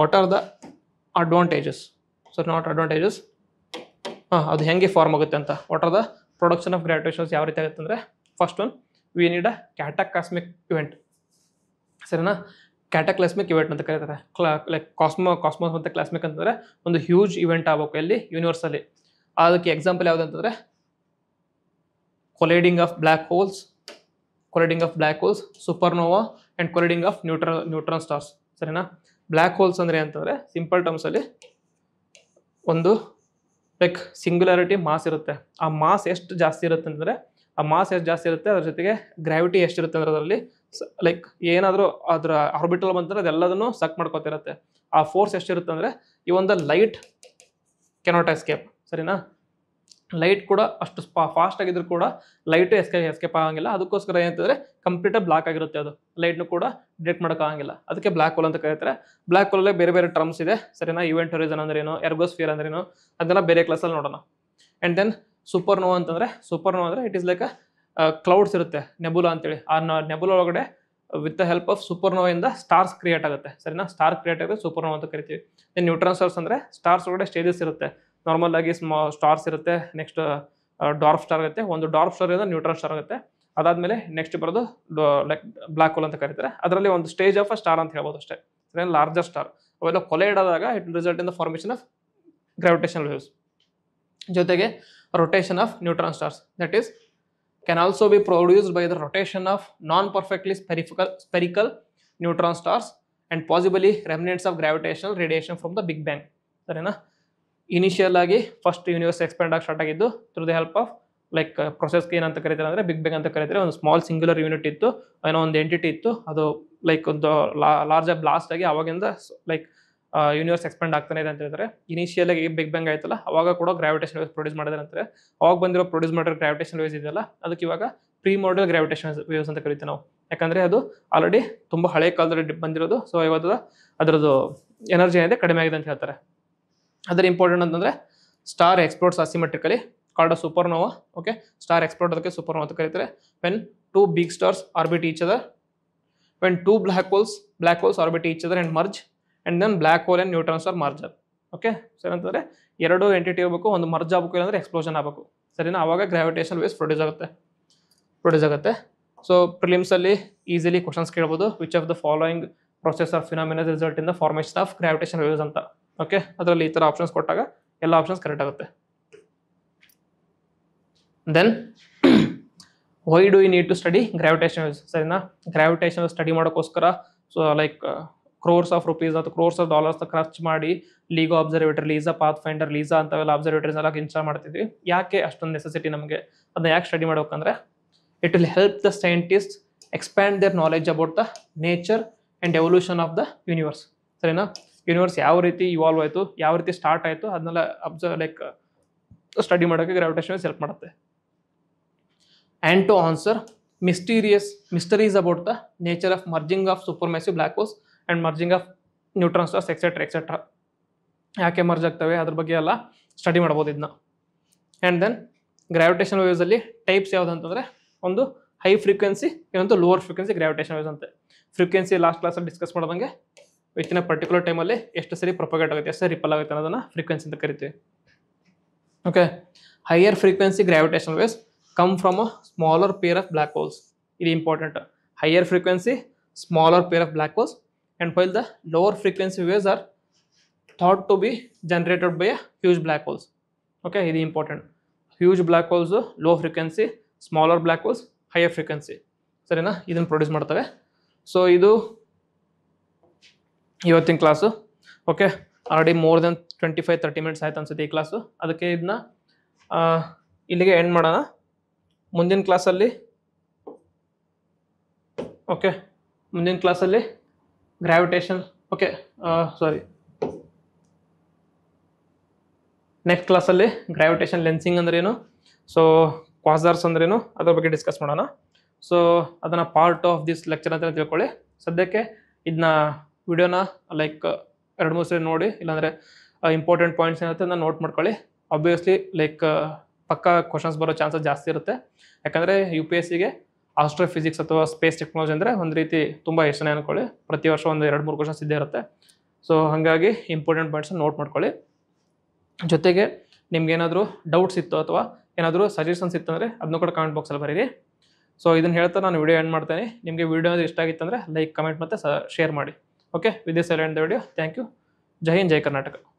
S1: what are the advantages sir not advantages ಹಾಂ ಅದು ಹೆಂಗೆ ಫಾರ್ಮ್ ಆಗುತ್ತೆ ಅಂತ what are the production of gravitations ಯಾವ ರೀತಿ ಆಗುತ್ತೆ ಅಂದರೆ first one we need a cosmic event ಸರಿನಾ ಕ್ಲಾಸ್ಮಿಕ್ ಇವೆಂಟ್ ಅಂತ ಕರೀತಾರೆ ಲೈಕ್ ಕಾಸ್ಮೋ ಕಾಸ್ಮೋಸ್ ಮತ್ತು ಕ್ಲಾಸ್ಮಿಕ್ ಅಂತಂದರೆ ಒಂದು ಹ್ಯೂಜ್ ಇವೆಂಟ್ ಆಗಬೇಕು ಇಲ್ಲಿ ಯೂನಿವರ್ಸಲ್ಲಿ ಅದಕ್ಕೆ ಎಕ್ಸಾಂಪಲ್ ಯಾವುದಂತಂದರೆ colliding of black holes colliding of black holes supernova and colliding of neutron neutron stars ಸರಿನಾ ಬ್ಲ್ಯಾಕ್ ಹೋಲ್ಸ್ ಅಂದರೆ ಅಂತಂದರೆ ಸಿಂಪಲ್ ಟರ್ಮ್ಸಲ್ಲಿ ಒಂದು ಲೈಕ್ ಸಿಂಗ್ಯುಲಾರಿಟಿ ಮಾಸ್ ಇರುತ್ತೆ ಆ ಮಾಸ್ ಎಷ್ಟು ಜಾಸ್ತಿ ಇರುತ್ತೆ ಅಂದರೆ ಆ ಮಾಸ್ ಎಷ್ಟು ಜಾಸ್ತಿ ಇರುತ್ತೆ ಅದ್ರ ಜೊತೆಗೆ ಗ್ರಾವಿಟಿ ಎಷ್ಟಿರುತ್ತೆ ಅಂದರೆ ಅದರಲ್ಲಿ ಲೈಕ್ ಏನಾದರೂ ಅದರ ಆರ್ಬಿಟಲ್ ಬಂತಂದ್ರೆ ಅದೆಲ್ಲದನ್ನು ಸಕ್ ಮಾಡ್ಕೊತಿರುತ್ತೆ ಆ ಫೋರ್ಸ್ ಎಷ್ಟಿರುತ್ತೆ ಅಂದರೆ ಈ ಒಂದು ಲೈಟ್ ಕೆನಾಟ್ ಎಸ್ಕೇಪ್ ಸರಿನಾ ಲೈಟ್ ಕೂಡ ಅಷ್ಟು ಫಾಸ್ಟ್ ಆಗಿದ್ರು ಕೂಡ ಲೈಟು ಎಸ್ಕೆ ಎಸ್ಕೇಪ್ ಆಗಂಗಿಲ್ಲ ಅದಕ್ಕೋಸ್ಕರ ಏನಂತಂದರೆ ಕಂಪ್ಲೀಟಾಗಿ ಬ್ಲಾಕ್ ಆಗಿರುತ್ತೆ ಅದು ಲೈಟ್ನು ಕೂಡ ಡಿಟೆಕ್ಟ್ ಮಾಡೋಕ್ಕಾಗಂಗಿಲ್ಲ ಅದಕ್ಕೆ ಬ್ಲ್ಯಾಕ್ ಹೋಲ್ ಅಂತ ಕರೀತಾರೆ ಬ್ಲಾಕ್ ಹೋಲಲ್ಲಿ ಬೇರೆ ಬೇರೆ ಟರ್ಮ್ಸ್ ಇದೆ ಸರಿನಾ ಇವೆಂಟ್ ಹೊರಿಸನ್ ಅಂದ್ರೇನು ಎರ್ಗೋಸ್ಫಿಯರ್ ಅಂದ್ರೇನು ಅದೆಲ್ಲ ಬೇರೆ ಕ್ಲಾಸಲ್ಲಿ ನೋಡೋಣ ಆ್ಯಂಡ್ ದೆನ್ ಸೂಪರ್ ನೋ ಅಂತಂದರೆ ಸೂಪರ್ ನೋ ಅಂದರೆ ಇಟ್ ಈಸ್ ಲೈಕ್ ಕ್ಲೌಡ್ಸ್ ಇರುತ್ತೆ ನೆಬುಲಾ ಅಂತೇಳಿ ಆ ನೆಬುಲ ಒಳಗಡೆ with the help of super ನೋವಿಂದ ಸ್ಟಾರ್ಸ್ ಕ್ರಿಯೇಟ್ ಆಗುತ್ತೆ ಸರಿನಾ ಸ್ಟಾರ್ ಕ್ರಿಯೇಟ್ ಆಗುತ್ತೆ ಸೂಪರ್ ನೋ ಅಂತ ಕರಿತೀವಿ ದೆನ್ ನ್ಯೂಟ್ರಾನ್ ಸರ್ಸ್ ಅಂದರೆ ಸ್ಟಾರ್ಸ್ ಒಳಗಡೆ ಸ್ಟೇಜಸ್ ಇರುತ್ತೆ ನಾರ್ಮಲ್ ಆಗಿ ಸ್ಮಾ ಸ್ಟಾರ್ಸ್ ಇರುತ್ತೆ ನೆಕ್ಸ್ಟ್ ಡಾರ್ಫ್ ಸ್ಟಾರ್ ಆಗುತ್ತೆ ಒಂದು ಡಾರ್ಫ್ ಸ್ಟಾರ್ ಇರೋದು ನ್ಯೂಟ್ರಾನ್ ಸ್ಟಾರ್ ಆಗುತ್ತೆ ಅದಾದ್ಮೇಲೆ ನೆಕ್ಸ್ಟ್ ಬರೋದು ಲೈಕ್ ಬ್ಲಾಕ್ ಹೋಲ್ ಅಂತ ಕರೀತಾರೆ ಅದರಲ್ಲಿ ಒಂದು ಸ್ಟೇಜ್ ಆಫ್ ಅ ಸ್ಟಾರ್ ಅಂತ ಹೇಳ್ಬೋದು ಅಷ್ಟೇ ಲಾರ್ಜರ್ ಸ್ಟಾರ್ ಅವೆಲ್ಲ ಕೊಲೆ ಇಡೋದಾಗ it result in the formation of gravitational waves ಜೊತೆಗೆ rotation of neutron stars that is can also be produced by the rotation of non perfectly spherical spherical neutron stars and possibly remnants of gravitational radiation from the big bang ಸರಿನಾ ಇನಿಷಿಯಲ್ ಆಗಿ ಫಸ್ಟ್ ಯೂನಿವರ್ಸ್ ಎಕ್ಸ್ಪ್ಯಾಂಡ್ ಆಗಿ ಸ್ಟಾರ್ಟ್ ಆಗಿದ್ದು through the help of like ಪ್ರೊಸೆಸ್ಗೆ ಏನಂತ ಕರೀತಾರೆ ಅಂದರೆ ಬಿಗ್ ಬ್ಯಾಂಗ್ ಅಂತ ಕರೀತಾರೆ ಒಂದು ಸ್ಮಾಲ್ ಸಿಂಗ್ಯುಲರ್ ಯೂನಿಟ್ ಇತ್ತು ಏನೋ ಒಂದು ಎಂಟಿಟಿ ಇತ್ತು ಅದು ಲೈಕ್ ಒಂದು ಲಾರ್ಜ್ ಬ್ಲಾಸ್ಟ್ ಆಗಿ ಅವಾಗಿಂದ ಲೈಕ್ ಯೂನಿವರ್ಸ್ ಎಕ್ಸ್ಪ್ಯಾಂಡ್ ಆಗ್ತಾನೆ ಇದೆ ಅಂತ ಹೇಳ್ತಾರೆ ಇನಿಷಿಯಲ್ ಆಗಿ ಬಿಗ್ ಬ್ಯಾಂಗ್ ಆಯ್ತಲ್ಲ ಅವಾಗ ಕೂಡ ಗ್ರಾವಿಟೇಷನ್ ವೇವ್ಸ್ ಪ್ರೊಡ್ಯೂಸ್ ಮಾಡಿದ್ರೆ ಅಂತಾರೆ ಅವಾಗ ಬಂದಿರೋ ಪ್ರೊಡ್ಯೂಸ್ ಮಾಡಿರೋ ಗ್ರಾವಿಟೇಷನ್ ವೇವ್ಸ್ ಇದೆಯಲ್ಲ ಅದಕ್ಕೆ ಇವಾಗ ಪ್ರೀ ಮಾಡಲ್ ಗ್ರಾವಿಟೇಷನ್ ವೇವ್ಸ್ ಅಂತ ಕರಿತೀವಿ ನಾವು ಯಾಕಂದರೆ ಅದು ಆಲ್ರೆಡಿ ತುಂಬ ಹಳೆ ಕಾಲದಲ್ಲಿ ಬಂದಿರೋದು ಸೊ ಇವತ್ತು ಅದರದ್ದು ಎನರ್ಜಿ ಏನಿದೆ ಕಡಿಮೆ ಆಗಿದೆ ಅಂತ ಹೇಳ್ತಾರೆ ಅದರ ಇಂಪಾರ್ಟೆಂಟ್ ಅಂತಂದರೆ star explores asymmetrically called super supernova okay star explored ಅದಕ್ಕೆ ಸೂಪರ್ ಸೂಪರ್ನೋವಾ ಅಂತ ಕರೀತಾರೆ when two big stars orbit each other when two black holes black holes orbit each other and merge and then black hole and neutrons are merger okay ಸರಿ ಅಂತಂದರೆ ಎರಡು ಎಂಟಿಟಿ ಇರಬೇಕು ಒಂದು ಮರ್ಜ್ ಆಗಬೇಕು ಇಲ್ಲಾಂದರೆ ಎಕ್ಸ್ಪ್ಲೋಷನ್ ಆಗಬೇಕು ಸರಿನಾ ಆವಾಗ ಗ್ರಾವಿಟೇಷನ್ ವೇಸ್ ಪ್ರೊಡ್ಯೂಸ್ ಆಗುತ್ತೆ ಪ್ರೊಡ್ಯೂಸ್ ಆಗುತ್ತೆ ಸೊ ಪ್ರಿಲಿಮ್ಸಲ್ಲಿ ಈಸಿಲಿ ಕ್ವಶನ್ಸ್ ಕೇಳ್ಬೋದು which of the following process of phenomenons result in the formation of gravitation waves ಅಂತ ಓಕೆ ಅದರಲ್ಲಿ ಈ ಥರ ಆಪ್ಷನ್ಸ್ ಕೊಟ್ಟಾಗ ಎಲ್ಲ ಆಪ್ಷನ್ಸ್ ಕರೆಕ್ಟ್ ಆಗುತ್ತೆ then why do you need to study gravitational ಸರಿನಾ ಗ್ರಾವಿಟೇಷನ್ ಸ್ಟಡಿ ಮಾಡೋಕ್ಕೋಸ್ಕರ so like crores of rupees ಅಥವಾ ಕ್ರೋರ್ಸ್ ಆಫ್ ಡಾಲರ್ಸ್ ಖರ್ಚು ಮಾಡಿ LIGO observatory LISA pathfinder LISA ಅಂತವೆಲ್ಲ ಅಬ್ಸರ್ವೇಟರ್ಸ್ ಎಲ್ಲ ಇನ್ಸ್ಟಾಲ್ ಮಾಡ್ತಿದ್ವಿ ಯಾಕೆ ಅಷ್ಟೊಂದು ನೆಸೆಸಿಟಿ ನಮಗೆ ಅದನ್ನ ಯಾಕೆ ಸ್ಟಡಿ ಮಾಡಬೇಕಂದ್ರೆ it will help the scientist expand their knowledge about the nature and evolution of the universe ಸರಿನಾ ಯೂನಿವರ್ಸ್ ಯಾವ ರೀತಿ ಇವಾಲ್ವ್ ಆಯಿತು ಯಾವ ರೀತಿ ಸ್ಟಾರ್ಟ್ ಆಯಿತು ಅದನ್ನೆಲ್ಲ ಅಬ್ಸರ್ವ್ ಲೈಕ್ ಸ್ಟಡಿ ಮಾಡೋಕ್ಕೆ ಗ್ರಾವಿಟೇಷನ್ ಹೆಲ್ಪ್ ಮಾಡುತ್ತೆ and to answer mysterious mysteries about the nature of merging of super massive black holes and merging of neutron of etcetera etcetera ಯಾಕೆ ಮರ್ಜ್ ಆಗ್ತವೆ ಅದ್ರ ಬಗ್ಗೆ ಎಲ್ಲ ಸ್ಟಡಿ ಮಾಡ್ಬೋದು ಇದನ್ನ ಆ್ಯಂಡ್ ದೆನ್ ಗ್ರಾವಿಟೇಷನ್ ವೇವ್ಸಲ್ಲಿ ಟೈಪ್ಸ್ ಯಾವುದು ಅಂತಂದರೆ ಒಂದು ಹೈ ಫ್ರೀಕ್ವೆನ್ಸಿ ಇನ್ನೊಂದು ಲೋವರ್ ಫ್ರೀಕ್ವೆನ್ಸಿ ಗ್ರಾವಿಟೇಷನ್ ವೇವ್ಸ್ ಅಂತೆ ಫ್ರೀಕ್ವೆನ್ಸಿ ಲಾಸ್ಟ್ ಕ್ಲಾಸಲ್ಲಿ ಡಿಸ್ಕಸ್ ಮಾಡೋದಂಗೆ ವ್ಯಕ್ತಿನ ಪರ್ಟಿಕ್ಯುಲರ್ ಟೈಮಲ್ಲಿ ಎಷ್ಟು ಸರಿ ಪ್ರೊಪಗೇಟ್ ಆಗುತ್ತೆ ಎಷ್ಟು ರಿಪಲ್ ಆಗುತ್ತೆ ಅನ್ನೋದನ್ನು ಫ್ರೀಕ್ವೆನ್ಸಿ ಅಂತ ಕರಿತೀವಿ okay higher frequency gravitation waves come from a smaller pair of black holes ಇದು important higher frequency smaller pair of black holes and while the lower frequency waves are thought to be generated by a huge black holes okay ಇದು important huge black holes low frequency smaller black holes higher frequency ಸರಿನಾ ಇದನ್ನು ಪ್ರೊಡ್ಯೂಸ್ ಮಾಡ್ತವೆ ಸೊ ಇದು ಇವತ್ತಿನ class okay already more then twenty five thirty minutes ಆಯ್ತು ಅನ್ಸುತ್ತೆ ಈ ಕ್ಲಾಸು ಅದಕ್ಕೆ ಇದನ್ನ ಇಲ್ಲಿಗೆ ಎಂಡ್ ಮಾಡೋಣ ಮುಂದಿನ ಕ್ಲಾಸಲ್ಲಿ ಓಕೆ ಮುಂದಿನ ಕ್ಲಾಸಲ್ಲಿ ಗ್ರಾವಿಟೇಷನ್ ಓಕೆ ಸಾರಿ ನೆಕ್ಸ್ಟ್ ಕ್ಲಾಸಲ್ಲಿ ಗ್ರಾವಿಟೇಷನ್ ಲೆನ್ಸಿಂಗ್ ಅಂದ್ರೇನು ಸೊ ಕ್ವಾಸಾರ್ಸ್ ಅಂದ್ರೇನು ಅದ್ರ ಬಗ್ಗೆ ಡಿಸ್ಕಸ್ ಮಾಡೋಣ ಸೊ ಅದನ್ನು ಪಾರ್ಟ್ ಆಫ್ ದಿಸ್ ಲೆಕ್ಚರ್ ಅಂತ ತಿಳ್ಕೊಳ್ಳಿ ಸದ್ಯಕ್ಕೆ ಇದನ್ನ ವಿಡಿಯೋನ ಲೈಕ್ ಎರಡು ಮೂರು ಸರಿ ನೋಡಿ ಇಲ್ಲಾಂದರೆ ಇಂಪಾರ್ಟೆಂಟ್ ಪಾಯಿಂಟ್ಸ್ ಏನಿರುತ್ತೆ ಅದನ್ನು ನೋಟ್ ಮಾಡ್ಕೊಳ್ಳಿ ಆಬ್ವಿಯಸ್ಲಿ ಲೈಕ್ ಪಕ್ಕ ಕ್ವಶನ್ಸ್ ಬರೋ ಚಾನ್ಸಸ್ ಜಾಸ್ತಿ ಇರುತ್ತೆ ಯಾಕಂದರೆ ಯು ಪಿ ಎಸ್ ಸಿಗೆ ಆಸ್ಟ್ರೋ ಫಿಸಿಕ್ಸ್ ಅಥವಾ ಸ್ಪೇಸ್ ಟೆಕ್ನಾಲಜಿ ಅಂದರೆ ಒಂದು ರೀತಿ ತುಂಬ ಎಷ್ಟನೇ ಅಂದ್ಕೊಳ್ಳಿ ಪ್ರತಿ ವರ್ಷ ಒಂದು ಎರಡು ಮೂರು ಕ್ವಶನ್ಸ್ ಇದ್ದೇ ಇರುತ್ತೆ ಸೊ ಹಾಗಾಗಿ ಇಂಪಾರ್ಟೆಂಟ್ ಪಾಯಿಂಟ್ಸನ್ನ ನೋಟ್ ಮಾಡ್ಕೊಳ್ಳಿ ಜೊತೆಗೆ ನಿಮ್ಗೇನಾದರೂ ಡೌಟ್ಸ್ ಇತ್ತು ಅಥವಾ ಏನಾದರೂ ಸಜೆಷನ್ಸ್ ಇತ್ತು ಅಂದರೆ ಅದನ್ನು ಕೂಡ ಕಾಮೆಂಟ್ ಬಾಕ್ಸಲ್ಲಿ ಬರೀರಿ ಸೊ ಇದನ್ನು ಹೇಳ್ತಾ ನಾನು ವೀಡಿಯೋ ಎಂಡ್ ಮಾಡ್ತೇನೆ ನಿಮಗೆ ವಿಡಿಯೋ ಏನಾದರೂ ಇಷ್ಟ ಅಂದರೆ ಲೈಕ್ ಕಮೆಂಟ್ ಮತ್ತು ಸ ಶೇರ್ ಮಾಡಿ ओके विदेश सैलेंट द वीडियो थैंक यू जय हिंद जय कर्नाटक